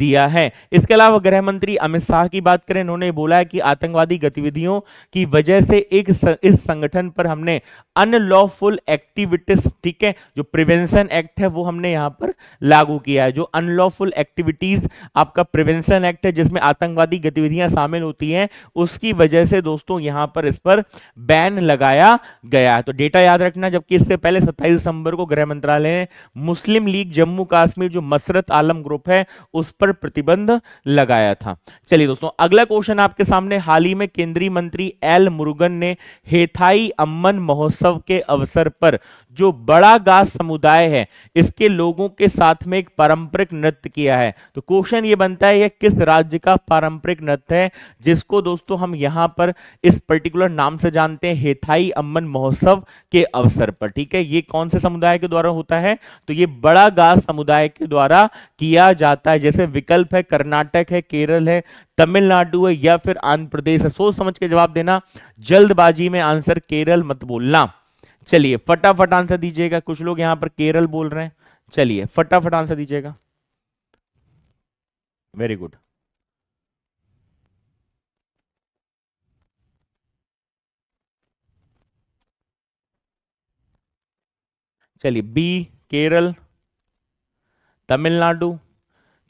दिया है इसके अलावा गृह मंत्री अमित शाह की बात करें उन्होंने बोला है कि आतंकवादी गतिविधियों की वजह से एक इस संगठन पर हमने अनलॉफुल एक्टिविटीज ठीक है जो प्रिवेंशन एक्ट है वो हमने यहाँ पर लागू किया है जो अनलॉफुल एक्टिविटीज आपका प्रिवेंशन एक्ट है जिसमें आतंकवादी गतिविधियां शामिल होती हैं उसकी वजह से दोस्तों यहाँ पर इस पर बैन लगाया गया है तो डेटा याद रखना जबकि इससे पहले सत्ताईस दिसंबर को गृह मंत्रालय ने मुस्लिम लीग जम्मू काश्मीर जो मसरत आलम ग्रुप है उस पर प्रतिबंध लगाया था चलिए दोस्तों अगला क्वेश्चन आपके सामने हाल ही में केंद्रीय मंत्री एल मुरुगन ने हेथाई अम्मन महोत्सव महोत्सव के अवसर पर जो बड़ा गास समुदाय है इसके लोगों के साथ में एक पारंपरिक नृत्य किया है तो क्वेश्चन ये बनता है यह किस राज्य का पारंपरिक नृत्य है जिसको दोस्तों हम यहाँ पर इस पर्टिकुलर नाम से जानते हैं हेथाई अम्बन महोत्सव के अवसर पर ठीक है ये कौन से समुदाय के द्वारा होता है तो ये बड़ा गास समुदाय के द्वारा किया जाता है जैसे विकल्प है कर्नाटक है केरल है तमिलनाडु है या फिर आंध्र प्रदेश है सोच समझ के जवाब देना जल्दबाजी में आंसर केरल मत बोलना चलिए फटाफट आंसर दीजिएगा कुछ लोग यहां पर केरल बोल रहे हैं चलिए फटाफट आंसर दीजिएगा वेरी गुड चलिए बी केरल तमिलनाडु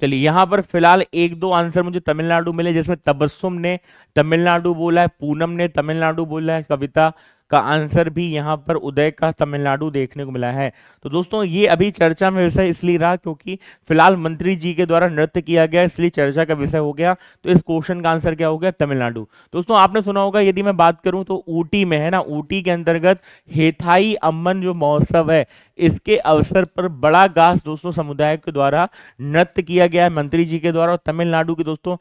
चलिए यहां पर फिलहाल एक दो आंसर मुझे तमिलनाडु मिले जिसमें तबस्सुम ने तमिलनाडु बोला है पूनम ने तमिलनाडु बोला है कविता का आंसर भी यहाँ पर उदय का तमिलनाडु देखने को मिला है तो दोस्तों ये अभी चर्चा में विषय इसलिए रहा क्योंकि फिलहाल मंत्री जी के द्वारा नृत्य किया गया इसलिए चर्चा का विषय हो गया तो इस क्वेश्चन का आंसर क्या हो गया तमिलनाडु दोस्तों आपने सुना होगा यदि मैं बात करूं तो ऊटी में है ना ऊटी के अंतर्गत हेथाई अम्बन जो महोत्सव है इसके अवसर पर बड़ा गास दोस्तों समुदाय के द्वारा नृत्य किया गया है मंत्री जी के द्वारा और तमिलनाडु के दोस्तों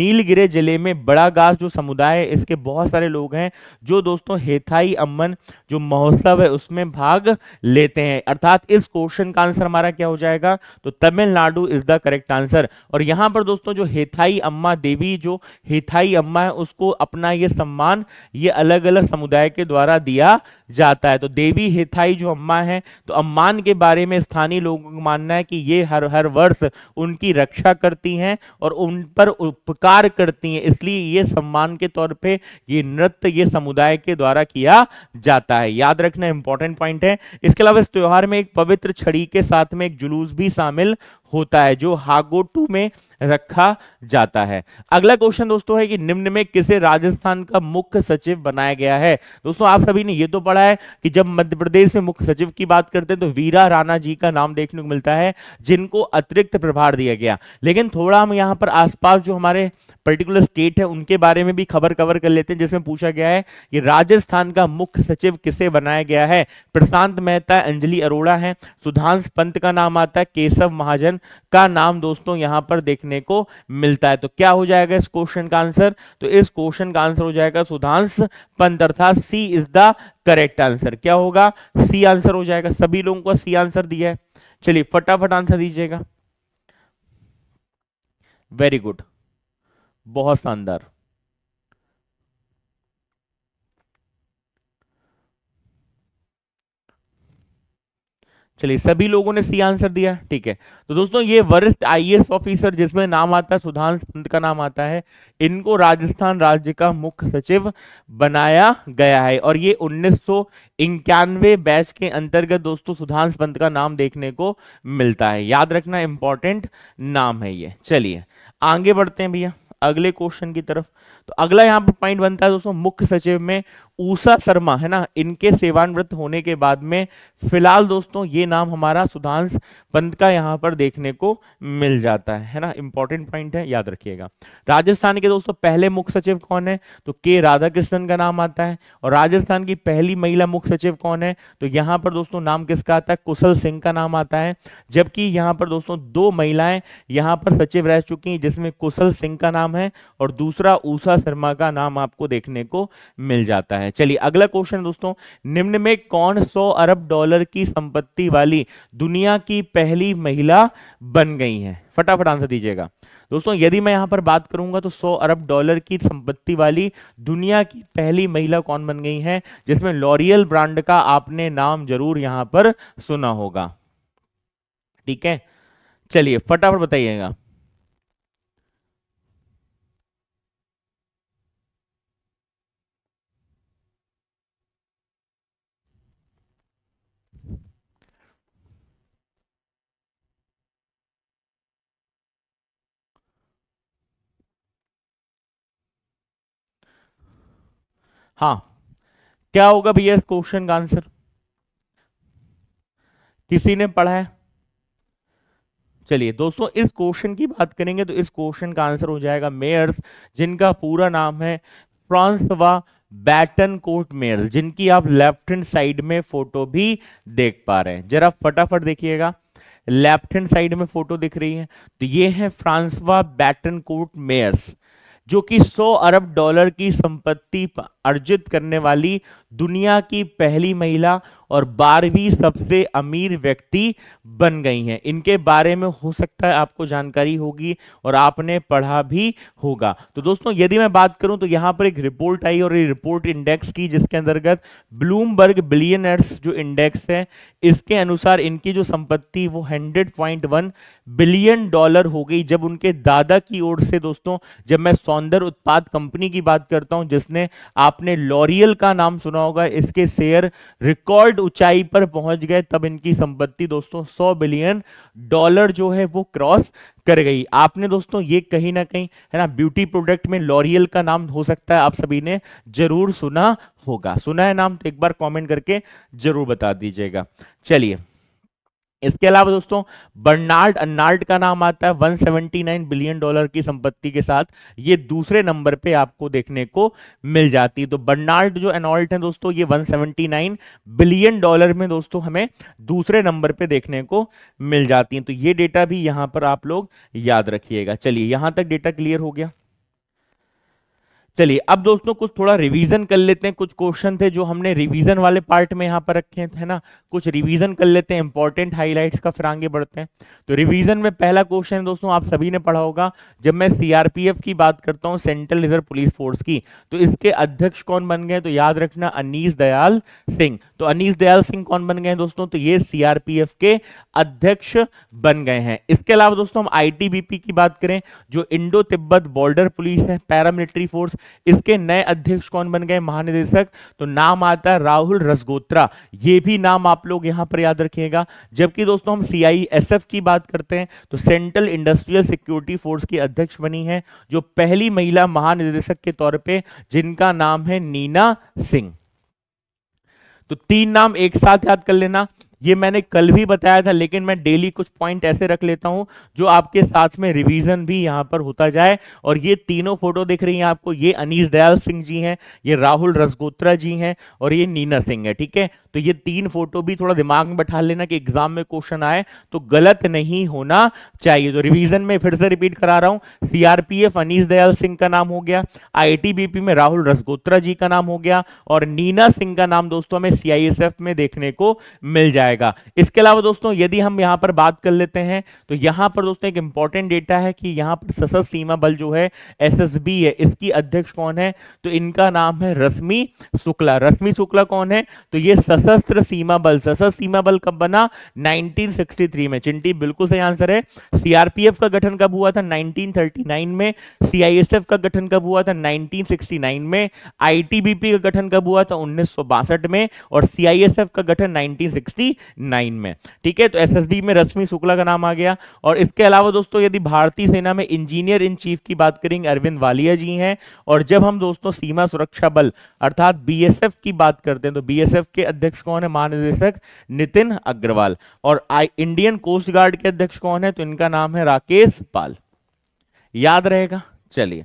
नीलगिरे जिले में बड़ा गास जो समुदाय है इसके बहुत सारे लोग हैं जो दोस्तों हेथाई अम्मन जो महोत्सव है उसमें भाग लेते हैं अर्थात इस क्वेश्चन का आंसर हमारा क्या हो जाएगा तो Tamil Nadu is the correct answer और यहाँ पर दोस्तों जो हेथाई अम्मा देवी जो हेथाई अम्मा है उसको अपना ये सम्मान ये अलग अलग समुदाय के द्वारा दिया जाता है तो देवी हेथाई जो अम्मा है तो अम्मान के बारे में स्थानीय लोगों का मानना है कि ये हर हर वर्ष उनकी रक्षा करती हैं और उन पर उपकार करती हैं इसलिए ये सम्मान के तौर पे ये नृत्य ये समुदाय के द्वारा किया जाता है याद रखना इंपॉर्टेंट पॉइंट है इसके अलावा इस त्यौहार में एक पवित्र छड़ी के साथ में एक जुलूस भी शामिल होता है जो हागोटू में रखा जाता है अगला क्वेश्चन दोस्तों है कि निम्न में किसे राजस्थान का मुख्य सचिव बनाया गया है दोस्तों आप सभी ने यह तो पढ़ा है कि जब मध्य प्रदेश में मुख्य सचिव की बात करते हैं तो वीरा राणा जी का नाम देखने को मिलता है जिनको अतिरिक्त प्रभार दिया गया लेकिन थोड़ा हम यहाँ पर आसपास जो हमारे पर्टिकुलर स्टेट है उनके बारे में भी खबर कवर कर लेते हैं जिसमें पूछा गया है कि राजस्थान का मुख्य सचिव किसे बनाया गया है प्रशांत मेहता अंजलि अरोड़ा है सुधांश पंत का नाम आता है केशव महाजन का नाम दोस्तों यहां पर देखने को मिलता है तो क्या हो जाएगा इस क्वेश्चन का आंसर तो इस क्वेश्चन का आंसर हो जाएगा सुधांश पंत अर्थात C is the correct answer क्या होगा सी आंसर हो जाएगा सभी लोगों को सी आंसर दिया है चलिए फटाफट आंसर दीजिएगा वेरी गुड बहुत शानदार चलिए सभी लोगों ने सी आंसर दिया ठीक है तो दोस्तों ये वरिष्ठ आईएएस ऑफिसर जिसमें नाम आता है सुधांश पंत का नाम आता है इनको राजस्थान राज्य का मुख्य सचिव बनाया गया है और ये उन्नीस बैच के अंतर्गत दोस्तों सुधांश पंत का नाम देखने को मिलता है याद रखना इंपॉर्टेंट नाम है ये चलिए आगे बढ़ते हैं भैया अगले क्वेश्चन की तरफ तो अगला यहाँ पर पॉइंट बनता है दोस्तों मुख्य सचिव में ऊषा शर्मा है ना इनके सेवानिवृत्त होने के बाद में फिलहाल दोस्तों ये नाम हमारा सुधांश पंत का यहाँ पर देखने को मिल जाता है है ना इंपॉर्टेंट पॉइंट है याद रखिएगा राजस्थान के दोस्तों पहले मुख्य सचिव कौन है तो के राधाकृष्णन का नाम आता है और राजस्थान की पहली महिला मुख्य सचिव कौन है तो यहाँ पर दोस्तों नाम किसका आता है कुशल सिंह का नाम आता है जबकि यहाँ पर दोस्तों दो महिलाएं यहाँ पर सचिव रह चुकी हैं जिसमें कुशल सिंह का नाम है और दूसरा ऊषा अनुष्का शर्मा का नाम आपको देखने को मिल जाता है चलिए अगला क्वेश्चन दोस्तों निम्न में कौन सौ अरब डॉलर की संपत्ति वाली दुनिया की पहली महिला बन गई है फटाफट आंसर दीजिएगा दोस्तों यदि मैं यहां पर बात करूंगा तो 100 अरब डॉलर की संपत्ति वाली दुनिया की पहली महिला कौन बन गई है जिसमें लॉरियल ब्रांड का आपने नाम जरूर यहां पर सुना होगा ठीक है चलिए फटाफट बताइएगा हाँ क्या होगा भैया इस क्वेश्चन का आंसर किसी ने पढ़ा है चलिए दोस्तों इस क्वेश्चन की बात करेंगे तो इस क्वेश्चन का आंसर हो जाएगा मेयर्स जिनका पूरा नाम है फ्रांसवा बैटन कोट मेयर्स जिनकी आप लेफ्ट हैंड साइड में फोटो भी देख पा रहे हैं जरा फटाफट देखिएगा लेफ्ट हैंड साइड में फोटो दिख रही है तो ये है फ्रांसवा बैटन कोट मेयर्स जो कि 100 अरब डॉलर की संपत्ति अर्जित करने वाली दुनिया की पहली महिला और बारहवीं सबसे अमीर व्यक्ति बन गई हैं इनके बारे में हो सकता है आपको जानकारी होगी और आपने पढ़ा भी होगा तो दोस्तों यदि मैं बात करूं तो यहां पर एक रिपोर्ट आई और ये रिपोर्ट इंडेक्स की जिसके अंतर्गत ब्लूमबर्ग बिलियनर्स जो इंडेक्स है इसके अनुसार इनकी जो संपत्ति वो hundred point one billion dollar हो गई जब उनके दादा की ओर से दोस्तों जब मैं सौंदर्य उत्पाद कंपनी की बात करता हूं जिसने आपने लॉरियल का नाम सुना होगा इसके शेयर रिकॉर्ड रिकॉर्ड ऊंचाई पर पहुंच गए तब इनकी संपत्ति दोस्तों 100 बिलियन डॉलर जो है वो क्रॉस कर गई आपने दोस्तों ये कहीं ना कहीं है ना ब्यूटी प्रोडक्ट में लॉरियल का नाम हो सकता है आप सभी ने जरूर सुना होगा सुना है नाम तो एक बार कमेंट करके जरूर बता दीजिएगा चलिए इसके अलावा दोस्तों बर्नार्ड अर्नाल्ड का नाम आता है 179 बिलियन डॉलर की संपत्ति के साथ ये दूसरे नंबर पे आपको देखने को मिल जाती है तो बर्नार्ड जो एनॉल्ट है दोस्तों ये 179 बिलियन डॉलर में दोस्तों हमें दूसरे नंबर पे देखने को मिल जाती है तो ये डेटा भी यहां पर आप लोग याद रखिएगा चलिए यहां तक डेटा क्लियर हो गया चलिए अब दोस्तों कुछ थोड़ा रिवीजन कर लेते हैं कुछ क्वेश्चन थे जो हमने रिवीजन वाले पार्ट में यहाँ पर रखे थे ना कुछ रिवीजन कर लेते हैं इंपॉर्टेंट हाईलाइट्स का फिर आगे बढ़ते हैं तो रिवीजन में पहला क्वेश्चन है दोस्तों आप सभी ने पढ़ा होगा जब मैं सीआरपीएफ की बात करता हूँ सेंट्रल रिजर्व पुलिस फोर्स की तो इसके अध्यक्ष कौन बन गए तो याद रखना अनिस दयाल सिंह तो अनिश दयाल सिंह कौन बन गए हैं दोस्तों तो ये सीआरपीएफ के अध्यक्ष बन गए हैं इसके अलावा दोस्तों हम आईटीबीपी की बात करें जो इंडो तिब्बत बॉर्डर पुलिस है पैरामिलिट्री फोर्स इसके नए अध्यक्ष कौन बन गए महानिदेशक तो नाम आता है राहुल रसगोत्रा ये भी नाम आप लोग यहां पर याद रखिएगा जबकि दोस्तों हम सीआईएसएफ की बात करते हैं तो सेंट्रल इंडस्ट्रियल सिक्योरिटी फोर्स की अध्यक्ष बनी है जो पहली महिला महानिदेशक के तौर पर जिनका नाम है नीना सिंह तो तीन नाम एक साथ याद कर लेना ये मैंने कल भी बताया था लेकिन मैं डेली कुछ पॉइंट ऐसे रख लेता हूं जो आपके साथ में रिवीजन भी यहां पर होता जाए और ये तीनों फोटो दिख रही हैं आपको ये अनिश दयाल सिंह जी हैं ये राहुल रसगोत्रा जी हैं और ये नीना सिंह है ठीक है तो ये तीन फोटो भी थोड़ा दिमाग में बैठा लेना कि एग्जाम में क्वेश्चन आए तो गलत नहीं होना चाहिए तो रिविजन में फिर से रिपीट करा रहा हूं सीआरपीएफ अनिश दयाल सिंह का नाम हो गया आई में राहुल रसगोत्रा जी का नाम हो गया और नीना सिंह का नाम दोस्तों हमें सीआईएसएफ में देखने को मिल जाएगा जाएगा इसके अलावा दोस्तों यदि हम यहां पर बात कर लेते हैं तो यहां पर दोस्तों एक इंपॉर्टेंट डेटा है कि यहां पर सशस्त्र सीमा बल जो है एसएसबी है इसकी अध्यक्ष कौन है तो इनका नाम है रश्मि शुक्ला रश्मि शुक्ला कौन है तो ये सशस्त्र सीमा बल सशस्त्र सीमा बल कब बना नाइनटीन में चिंटी बिल्कुल सही आंसर है सीआरपीएफ का गठन कब हुआ था नाइनटीन में सीआईएसएफ का गठन कब हुआ था 1969 में आईटीबीपी का गठन कब हुआ था उन्नीस में और सीआईएसएफ का गठन 1960 1979 में ठीक है तो एसएसबी में रश्मि शुक्ला का नाम आ गया और इसके अलावा दोस्तों यदि भारतीय सेना में इंजीनियर इन चीफ की बात करेंगे अरविंद वालिया जी हैं और जब हम दोस्तों सीमा सुरक्षा बल अर्थात बीएसएफ की बात करते हैं तो बीएसएफ के अध्यक्ष कौन है महानिदेशक नितिन अग्रवाल और इंडियन कोस्ट गार्ड के अध्यक्ष कौन है तो इनका नाम है राकेश पाल याद रहेगा चलिए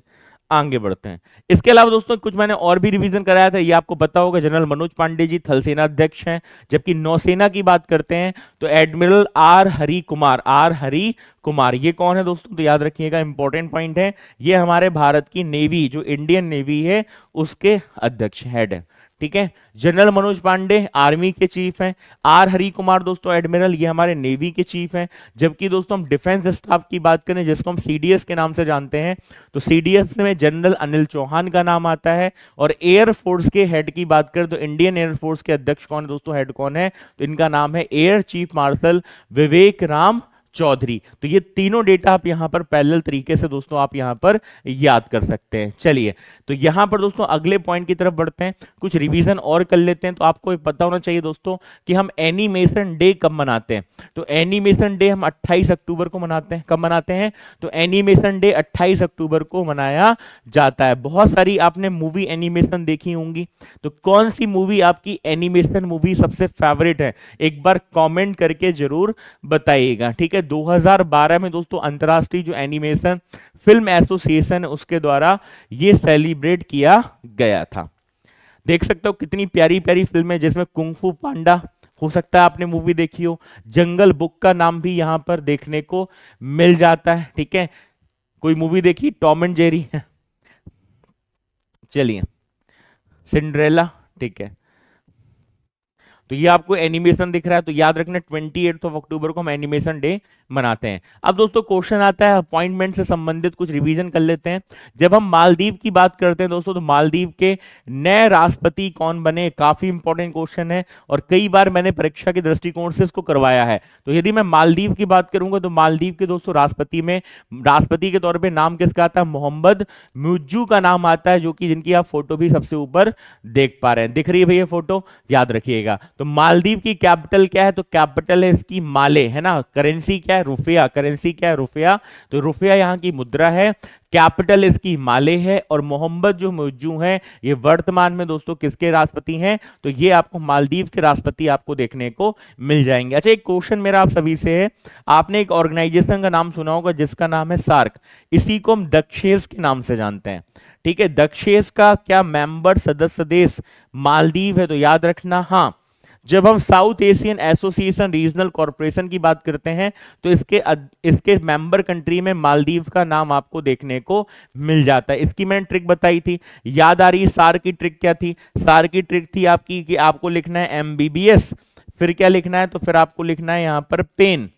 आगे बढ़ते हैं इसके अलावा दोस्तों कुछ मैंने और भी रिवीजन कराया था ये आपको पता होगा जनरल मनोज पांडे जी थल सेना अध्यक्ष हैं जबकि नौसेना की बात करते हैं तो admiral R Hari Kumar R Hari Kumar ये कौन है दोस्तों तो याद रखिएगा इंपॉर्टेंट पॉइंट है ये हमारे भारत की नेवी जो इंडियन नेवी है उसके अध्यक्ष हेड है ठीक है जनरल मनोज पांडे आर्मी के चीफ हैं आर हरी कुमार दोस्तों एडमिरल ये हमारे नेवी के चीफ हैं जबकि दोस्तों हम डिफेंस स्टाफ की बात करें जिसको हम सीडीएस के नाम से जानते हैं तो सीडीएस में जनरल अनिल चौहान का नाम आता है और एयरफोर्स के हेड की बात करें तो इंडियन एयरफोर्स के अध्यक्ष कौन है दोस्तों हेड कौन है तो इनका नाम है air chief marshal Vivek Ram Chaudhari तो ये तीनों डेटा आप यहाँ पर पैरेलल तरीके से दोस्तों आप यहां पर याद कर सकते हैं चलिए तो यहां पर दोस्तों अगले पॉइंट की तरफ बढ़ते हैं कुछ रिवीजन और कर लेते हैं तो आपको पता होना चाहिए दोस्तों कि हम एनिमेशन डे कब मनाते हैं तो एनिमेशन डे हम 28 अक्टूबर को मनाते हैं कब मनाते हैं तो एनिमेशन डे अट्ठाईस अक्टूबर को मनाया जाता है बहुत सारी आपने मूवी एनिमेशन देखी होंगी तो कौन सी मूवी आपकी एनिमेशन मूवी सबसे फेवरेट है एक बार कॉमेंट करके जरूर बताइएगा ठीक है 2012 में दोस्तों अंतर्राष्ट्रीय जो एनिमेशन फिल्म एसोसिएशन है उसके द्वारा ये सेलिब्रेट किया गया था देख सकते हो कितनी प्यारी प्यारी फिल्म है जिसमें कुंफू पांडा हो सकता है आपने मूवी देखी हो जंगल बुक का नाम भी यहां पर देखने को मिल जाता है ठीक है कोई मूवी देखी टॉम एंड जेरी चलिए सिंड्रेला ठीक है तो ये आपको एनिमेशन दिख रहा है तो याद रखना ट्वेंटी एट ऑफ अक्टूबर को हम एनिमेशन डे मनाते हैं अब दोस्तों क्वेश्चन आता है अपॉइंटमेंट से संबंधित कुछ रिवीजन कर लेते हैं जब हम मालदीव की बात करते हैं दोस्तों तो मालदीव के नए राष्ट्रपति कौन बने काफी इंपॉर्टेंट क्वेश्चन है और कई बार मैंने परीक्षा के दृष्टिकोण से इसको करवाया है तो यदि मैं मालदीव की बात करूंगा तो मालदीव के दोस्तों राष्ट्रपति में राष्ट्रपति के तौर पर नाम किसका आता है मोहम्मद म्यूजू का नाम आता है जो कि जिनकी आप फोटो भी सबसे ऊपर देख पा रहे हैं दिख रही है भैया फोटो याद रखिएगा तो मालदीव की कैपिटल क्या है तो कैपिटल है इसकी माले है ना करेंसी क्या है रुपया करेंसी क्या है रुपया तो रुपया यहाँ की मुद्रा है कैपिटल इसकी माले है और मोहम्मद जो मौजू हैं ये वर्तमान में दोस्तों किसके राष्ट्रपति हैं तो ये आपको मालदीव के राष्ट्रपति आपको देखने को मिल जाएंगे अच्छा एक क्वेश्चन मेरा आप सभी से है आपने एक ऑर्गेनाइजेशन का नाम सुना होगा जिसका नाम है सार्क इसी को हम दक्षेस के नाम से जानते हैं ठीक है दक्षेस का क्या मेंबर सदस्य देश मालदीव है तो याद रखना हाँ जब हम South Asian association regional corporation की बात करते हैं तो इसके इसके मेंबर कंट्री में मालदीव का नाम आपको देखने को मिल जाता है इसकी मैंने ट्रिक बताई थी याद आ रही सार की ट्रिक क्या थी सार की ट्रिक थी आपकी कि आपको लिखना है एम फिर क्या लिखना है तो फिर आपको लिखना है यहां पर पेन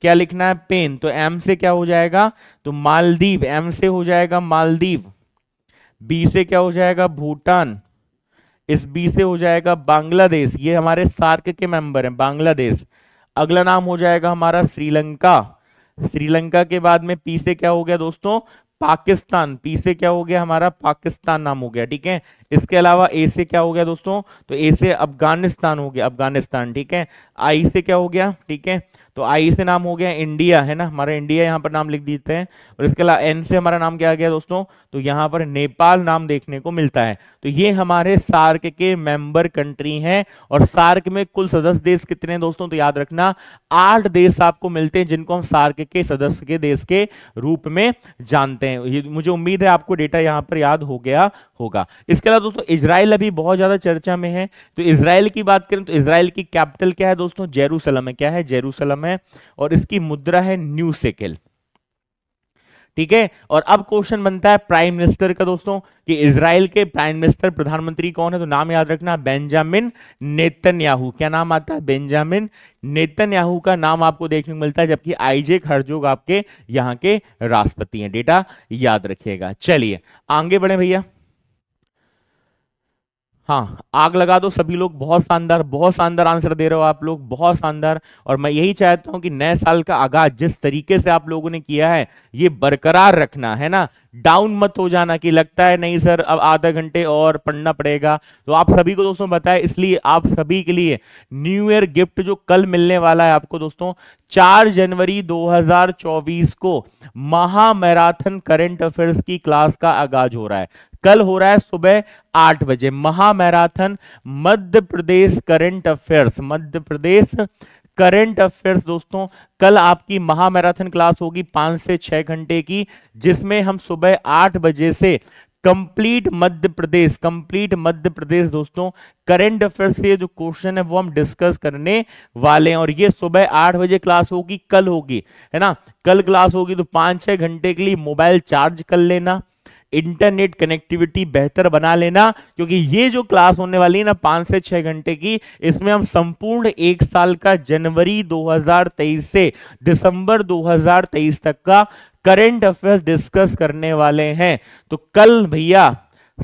क्या लिखना है पेन तो एम से क्या हो जाएगा तो मालदीव एम से हो जाएगा मालदीव बी से क्या हो जाएगा भूटान इस बी से हो जाएगा बांग्लादेश ये हमारे सार्क के मेंबर हैं बांग्लादेश अगला नाम हो जाएगा हमारा श्रीलंका श्रीलंका के बाद में पी से क्या हो गया दोस्तों पाकिस्तान पी से क्या हो गया हमारा पाकिस्तान नाम हो गया ठीक है इसके अलावा ए से क्या हो गया दोस्तों तो ए से अफगानिस्तान हो गया अफगानिस्तान ठीक है आई से क्या हो गया ठीक है तो आई से नाम हो गया इंडिया है ना हमारा इंडिया यहाँ पर नाम लिख देते हैं और इसके अलावा एन से हमारा नाम क्या आ गया दोस्तों तो यहाँ पर नेपाल नाम देखने को मिलता है तो ये हमारे सार्क के मेंबर कंट्री हैं और सार्क में कुल सदस्य देश कितने हैं दोस्तों तो याद रखना आठ देश आपको मिलते हैं जिनको हम सार्क के सदस्य के देश के रूप में जानते हैं ये मुझे उम्मीद है आपको डेटा यहाँ पर याद हो गया होगा इसके अलावा दोस्तों इसराइल अभी बहुत ज़्यादा चर्चा में है तो इसराइल की बात करें तो इसराइल की कैपिटल क्या है दोस्तों जेरूसलम है क्या है जेरूसलम है और इसकी मुद्रा है न्यू सेकेल ठीक है और अब क्वेश्चन बनता है प्राइम मिनिस्टर का दोस्तों कि इसराइल के प्राइम मिनिस्टर प्रधानमंत्री कौन है तो नाम याद रखना बेंजामिन नेतन्याहू क्या नाम आता है बेंजामिन नेतन्याहू का नाम आपको देखने को मिलता है जबकि आईजे खरजोग आपके यहाँ के राष्ट्रपति हैं डेटा याद रखिएगा चलिए आगे बढ़े भैया हाँ आग लगा दो सभी लोग बहुत शानदार बहुत शानदार आंसर दे रहे हो आप लोग बहुत शानदार और मैं यही चाहता हूं कि नए साल का आगाज जिस तरीके से आप लोगों ने किया है ये बरकरार रखना है ना डाउन मत हो जाना कि लगता है नहीं सर अब आधा घंटे और पढ़ना पड़ेगा तो आप सभी को दोस्तों बताए इसलिए आप सभी के लिए न्यू ईयर गिफ्ट जो कल मिलने वाला है आपको दोस्तों चार जनवरी दो को महामैराथन करेंट अफेयर्स की क्लास का आगाज हो रहा है कल हो रहा है सुबह आठ बजे महामैराथन Madhya Pradesh current affairs Madhya Pradesh current affairs दोस्तों कल आपकी महामैराथन क्लास होगी पांच से छह घंटे की जिसमें हम सुबह आठ बजे से कंप्लीट मध्य प्रदेश कंप्लीट मध्य प्रदेश दोस्तों करंट अफेयर से जो क्वेश्चन है वो हम डिस्कस करने वाले हैं और ये सुबह आठ बजे क्लास होगी कल होगी है ना कल क्लास होगी तो पांच छह घंटे के लिए मोबाइल चार्ज कर लेना इंटरनेट कनेक्टिविटी बेहतर बना लेना क्योंकि ये जो क्लास होने वाली है ना पांच से छह घंटे की इसमें हम संपूर्ण एक साल का जनवरी 2023 से दिसंबर 2023 तक का करंट अफेयर्स डिस्कस करने वाले हैं तो कल भैया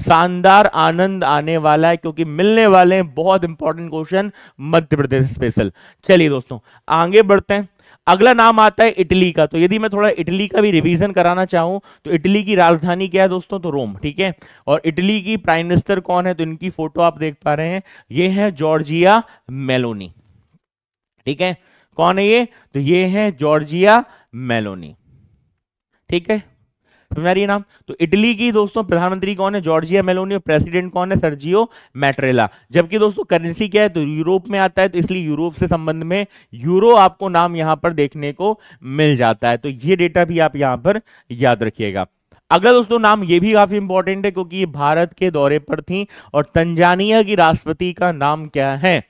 शानदार आनंद आने वाला है क्योंकि मिलने वाले हैं बहुत important question Madhya Pradesh special चलिए दोस्तों आगे बढ़ते हैं अगला नाम आता है इटली का तो यदि मैं थोड़ा इटली का भी रिवीजन कराना चाहूं तो इटली की राजधानी क्या है दोस्तों तो रोम ठीक है और इटली की प्राइम मिनिस्टर कौन है तो इनकी फोटो आप देख पा रहे हैं ये है जॉर्जिया मेलोनी ठीक है कौन है ये तो ये है जॉर्जिया मेलोनी ठीक है रही नाम तो इटली की दोस्तों प्रधानमंत्री कौन है जॉर्जिया मेलोनी और प्रेसिडेंट कौन है सर्जियो मैट्रेला जबकि दोस्तों करेंसी क्या है तो यूरोप में आता है तो इसलिए यूरोप से संबंध में यूरो आपको नाम यहां पर देखने को मिल जाता है तो ये डेटा भी आप यहां पर याद रखिएगा अगला दोस्तों नाम ये भी काफी इंपॉर्टेंट है क्योंकि ये भारत के दौरे पर थी और तंजानिया की राष्ट्रपति का नाम क्या है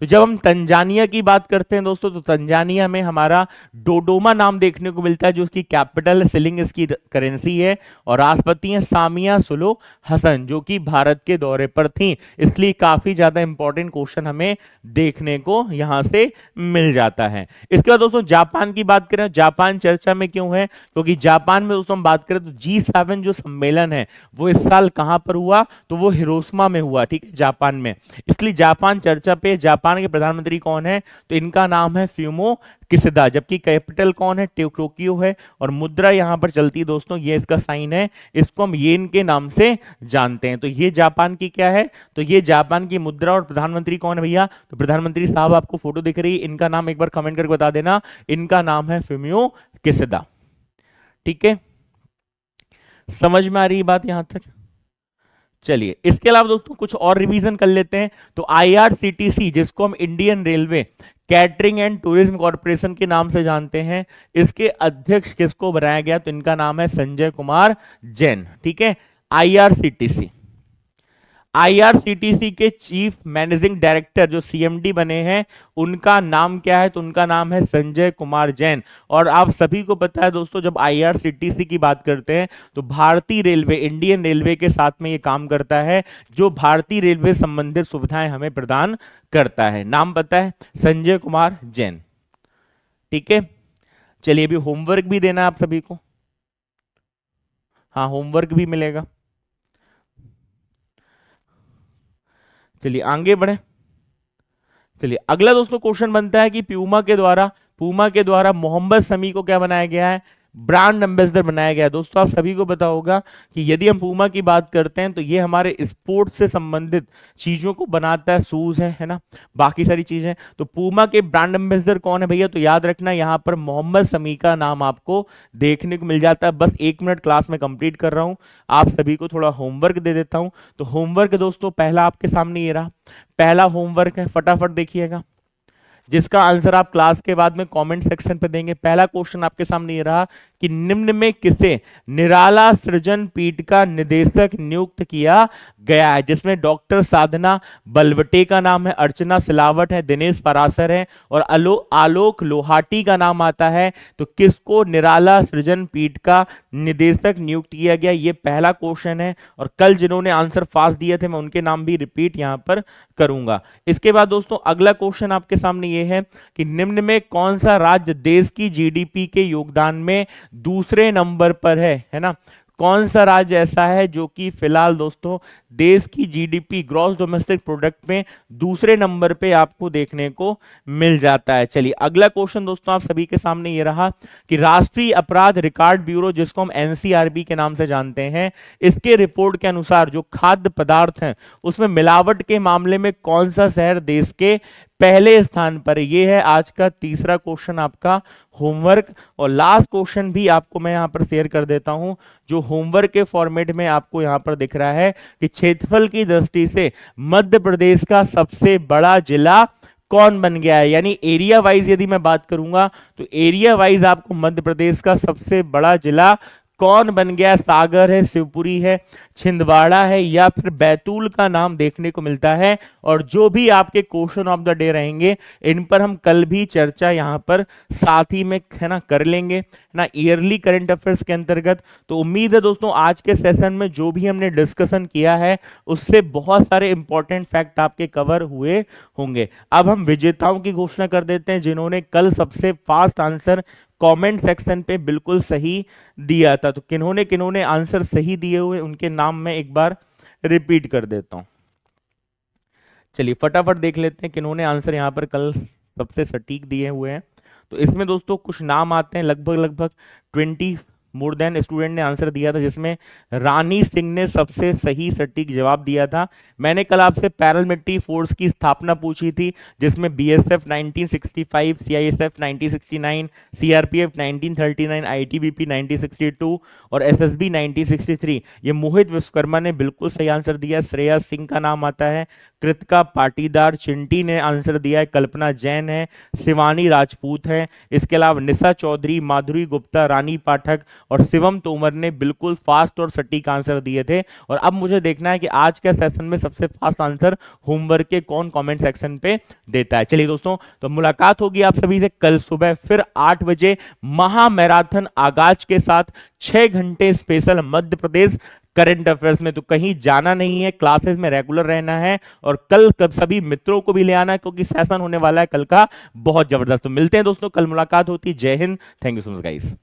तो जब हम तंजानिया की बात करते हैं दोस्तों तो तंजानिया में हमारा डोडोमा नाम देखने को मिलता है जो उसकी कैपिटल है सिलिंग इसकी करेंसी है और राष्ट्रपति हैं सामिया सुलो हसन जो कि भारत के दौरे पर थी इसलिए काफी ज्यादा इंपॉर्टेंट क्वेश्चन हमें देखने को यहां से मिल जाता है इसके बाद दोस्तों जापान की बात करें जापान चर्चा में क्यों है क्योंकि तो जापान में दोस्तों हम बात करें तो जी सेवन जो सम्मेलन है वो इस साल कहां पर हुआ तो वो हिरोसमा में हुआ ठीक है जापान में इसलिए जापान चर्चा पे जापान जापान के प्रधानमंत्री कौन है तो इनका नाम है फ्यूमो किसदा जबकि कैपिटल कौन है टोक्यो है और मुद्रा यहां पर चलती है दोस्तों ये इसका साइन है इसको हम येन के नाम से जानते हैं तो ये जापान की क्या है तो ये जापान की मुद्रा और प्रधानमंत्री कौन है भैया तो प्रधानमंत्री साहब आपको फोटो दिख रही है इनका नाम एक बार कमेंट करके बता देना इनका नाम है फ्यूमियो किसदा ठीक है समझ में आ रही बात यहां तक चलिए इसके अलावा दोस्तों कुछ और रिवीजन कर लेते हैं तो आईआरसीटीसी जिसको हम Indian railway catering and tourism corporation के नाम से जानते हैं इसके अध्यक्ष किसको बनाया गया तो इनका नाम है संजय कुमार जैन ठीक है आईआरसीटीसी आईआरसीटीसी के चीफ मैनेजिंग डायरेक्टर जो सीएमडी बने हैं उनका नाम क्या है तो उनका नाम है संजय कुमार जैन और आप सभी को पता है दोस्तों जब आईआरसीटीसी की बात करते हैं तो भारतीय रेलवे इंडियन रेलवे के साथ में ये काम करता है जो भारतीय रेलवे संबंधित सुविधाएं हमें प्रदान करता है नाम पता है संजय कुमार जैन ठीक है चलिए अभी होमवर्क भी देना आप सभी को हाँ होमवर्क भी मिलेगा चलिए आगे बढ़े चलिए अगला दोस्तों क्वेश्चन बनता है कि प्यूमा के द्वारा पूमा के द्वारा मोहम्मद समी को क्या बनाया गया है ब्रांड एम्बेसडर बनाया गया है दोस्तों आप सभी को पता होगा कि यदि हम पूमा की बात करते हैं तो ये हमारे स्पोर्ट्स से संबंधित चीज़ों को बनाता है शूज है है ना बाकी सारी चीज़ें तो पूमा के ब्रांड एम्बेसडर कौन है भैया तो याद रखना यहाँ पर मोहम्मद समी का नाम आपको देखने को मिल जाता है बस एक मिनट क्लास में कंप्लीट कर रहा हूँ आप सभी को थोड़ा होमवर्क दे देता हूँ तो होमवर्क दोस्तों पहला आपके सामने ये रहा पहला होमवर्क है फटाफट देखिएगा जिसका आंसर आप क्लास के बाद में कमेंट सेक्शन पे देंगे पहला क्वेश्चन आपके सामने ये रहा कि निम्न में किसे निराला सृजन पीठ का निदेशक नियुक्त किया गया है जिसमें डॉक्टर साधना बलवटे का नाम है अर्चना सिलावट है दिनेश परासर है और आलो आलोक लोहाटी का नाम आता है तो किसको निराला सृजन पीठ का निदेशक नियुक्त किया गया ये पहला क्वेश्चन है और कल जिन्होंने आंसर फास्ट दिए थे मैं उनके नाम भी रिपीट यहां पर करूंगा इसके बाद दोस्तों अगला क्वेश्चन आपके सामने ये है कि निम्न में कौन सा राज्य देश की जीडीपी के योगदान में दूसरे नंबर पर है है ना कौन सा राज्य ऐसा है जो कि फिलहाल दोस्तों देश की जीडीपी ग्रॉस डोमेस्टिक प्रोडक्ट में दूसरे नंबर पे आपको देखने को मिल जाता है चलिए अगला क्वेश्चन दोस्तों आप सभी के सामने ये रहा कि राष्ट्रीय अपराध रिकॉर्ड ब्यूरो जिसको हम एनसीआरबी के नाम से जानते हैं इसके रिपोर्ट के अनुसार जो खाद्य पदार्थ हैं उसमें मिलावट के मामले में कौन सा शहर देश के पहले स्थान पर ये है आज का तीसरा क्वेश्चन आपका होमवर्क और लास्ट क्वेश्चन भी आपको मैं यहाँ पर शेयर कर देता हूँ जो होमवर्क के फॉर्मेट में आपको यहाँ पर दिख रहा है कि क्षेत्रफल की दृष्टि से मध्य प्रदेश का सबसे बड़ा जिला कौन बन गया है यानी एरिया वाइज यदि मैं बात करूंगा तो एरिया वाइज आपको मध्य प्रदेश का सबसे बड़ा जिला कौन बन गया सागर है शिवपुरी है छिंदवाड़ा है या फिर बैतूल का नाम देखने को मिलता है और जो भी आपके क्वेश्चन ऑफ द डे रहेंगे इन पर हम कल भी चर्चा यहाँ पर साथ ही में है ना कर लेंगे ना ईयरली करंट अफेयर्स के अंतर्गत तो उम्मीद है दोस्तों आज के सेशन में जो भी हमने डिस्कशन किया है उससे बहुत सारे इंपॉर्टेंट फैक्ट आपके कवर हुए होंगे अब हम विजेताओं की घोषणा कर देते हैं जिन्होंने कल सबसे फास्ट आंसर कमेंट सेक्शन पे बिल्कुल सही दिया था तो किन्होंने किन्होंने आंसर सही दिए हुए उनके नाम मैं एक बार रिपीट कर देता हूं चलिए फटाफट देख लेते हैं किन्होंने आंसर यहाँ पर कल सबसे सटीक दिए हुए हैं तो इसमें दोस्तों कुछ नाम आते हैं लगभग लगभग ट्वेंटी मोर देन स्टूडेंट ने आंसर दिया था जिसमें रानी सिंह ने सबसे सही सटीक जवाब दिया था मैंने कल आपसे पैरामिलिट्री फोर्स की स्थापना पूछी थी जिसमें बीएसएफ 1965 सीआईएसएफ 1969 सीआरपीएफ 1939 आईटीबीपी 1962 और एसएसबी 1963 ये मोहित विश्वकर्मा ने बिल्कुल सही आंसर दिया श्रेया सिंह का नाम आता है कृतिका पाटीदार चिंटी ने आंसर दिया है कल्पना जैन है शिवानी राजपूत है इसके अलावा निशा चौधरी माधुरी गुप्ता रानी पाठक और शिवम तोमर ने बिल्कुल फास्ट और सटीक आंसर दिए थे और अब मुझे देखना है कि आज के सेशन में सबसे फास्ट आंसर होमवर्क के कौन कमेंट सेक्शन पे देता है चलिए दोस्तों तो मुलाकात होगी आप सभी से कल सुबह फिर आठ बजे महामैराथन आगाज के साथ छह घंटे special Madhya Pradesh current affairs में तो कहीं जाना नहीं है क्लासेस में रेगुलर रहना है और कल कब सभी मित्रों को भी ले आना क्योंकि सेशन होने वाला है कल का बहुत जबरदस्त तो मिलते हैं दोस्तों कल मुलाकात होती है Jai Hind thank you so much guys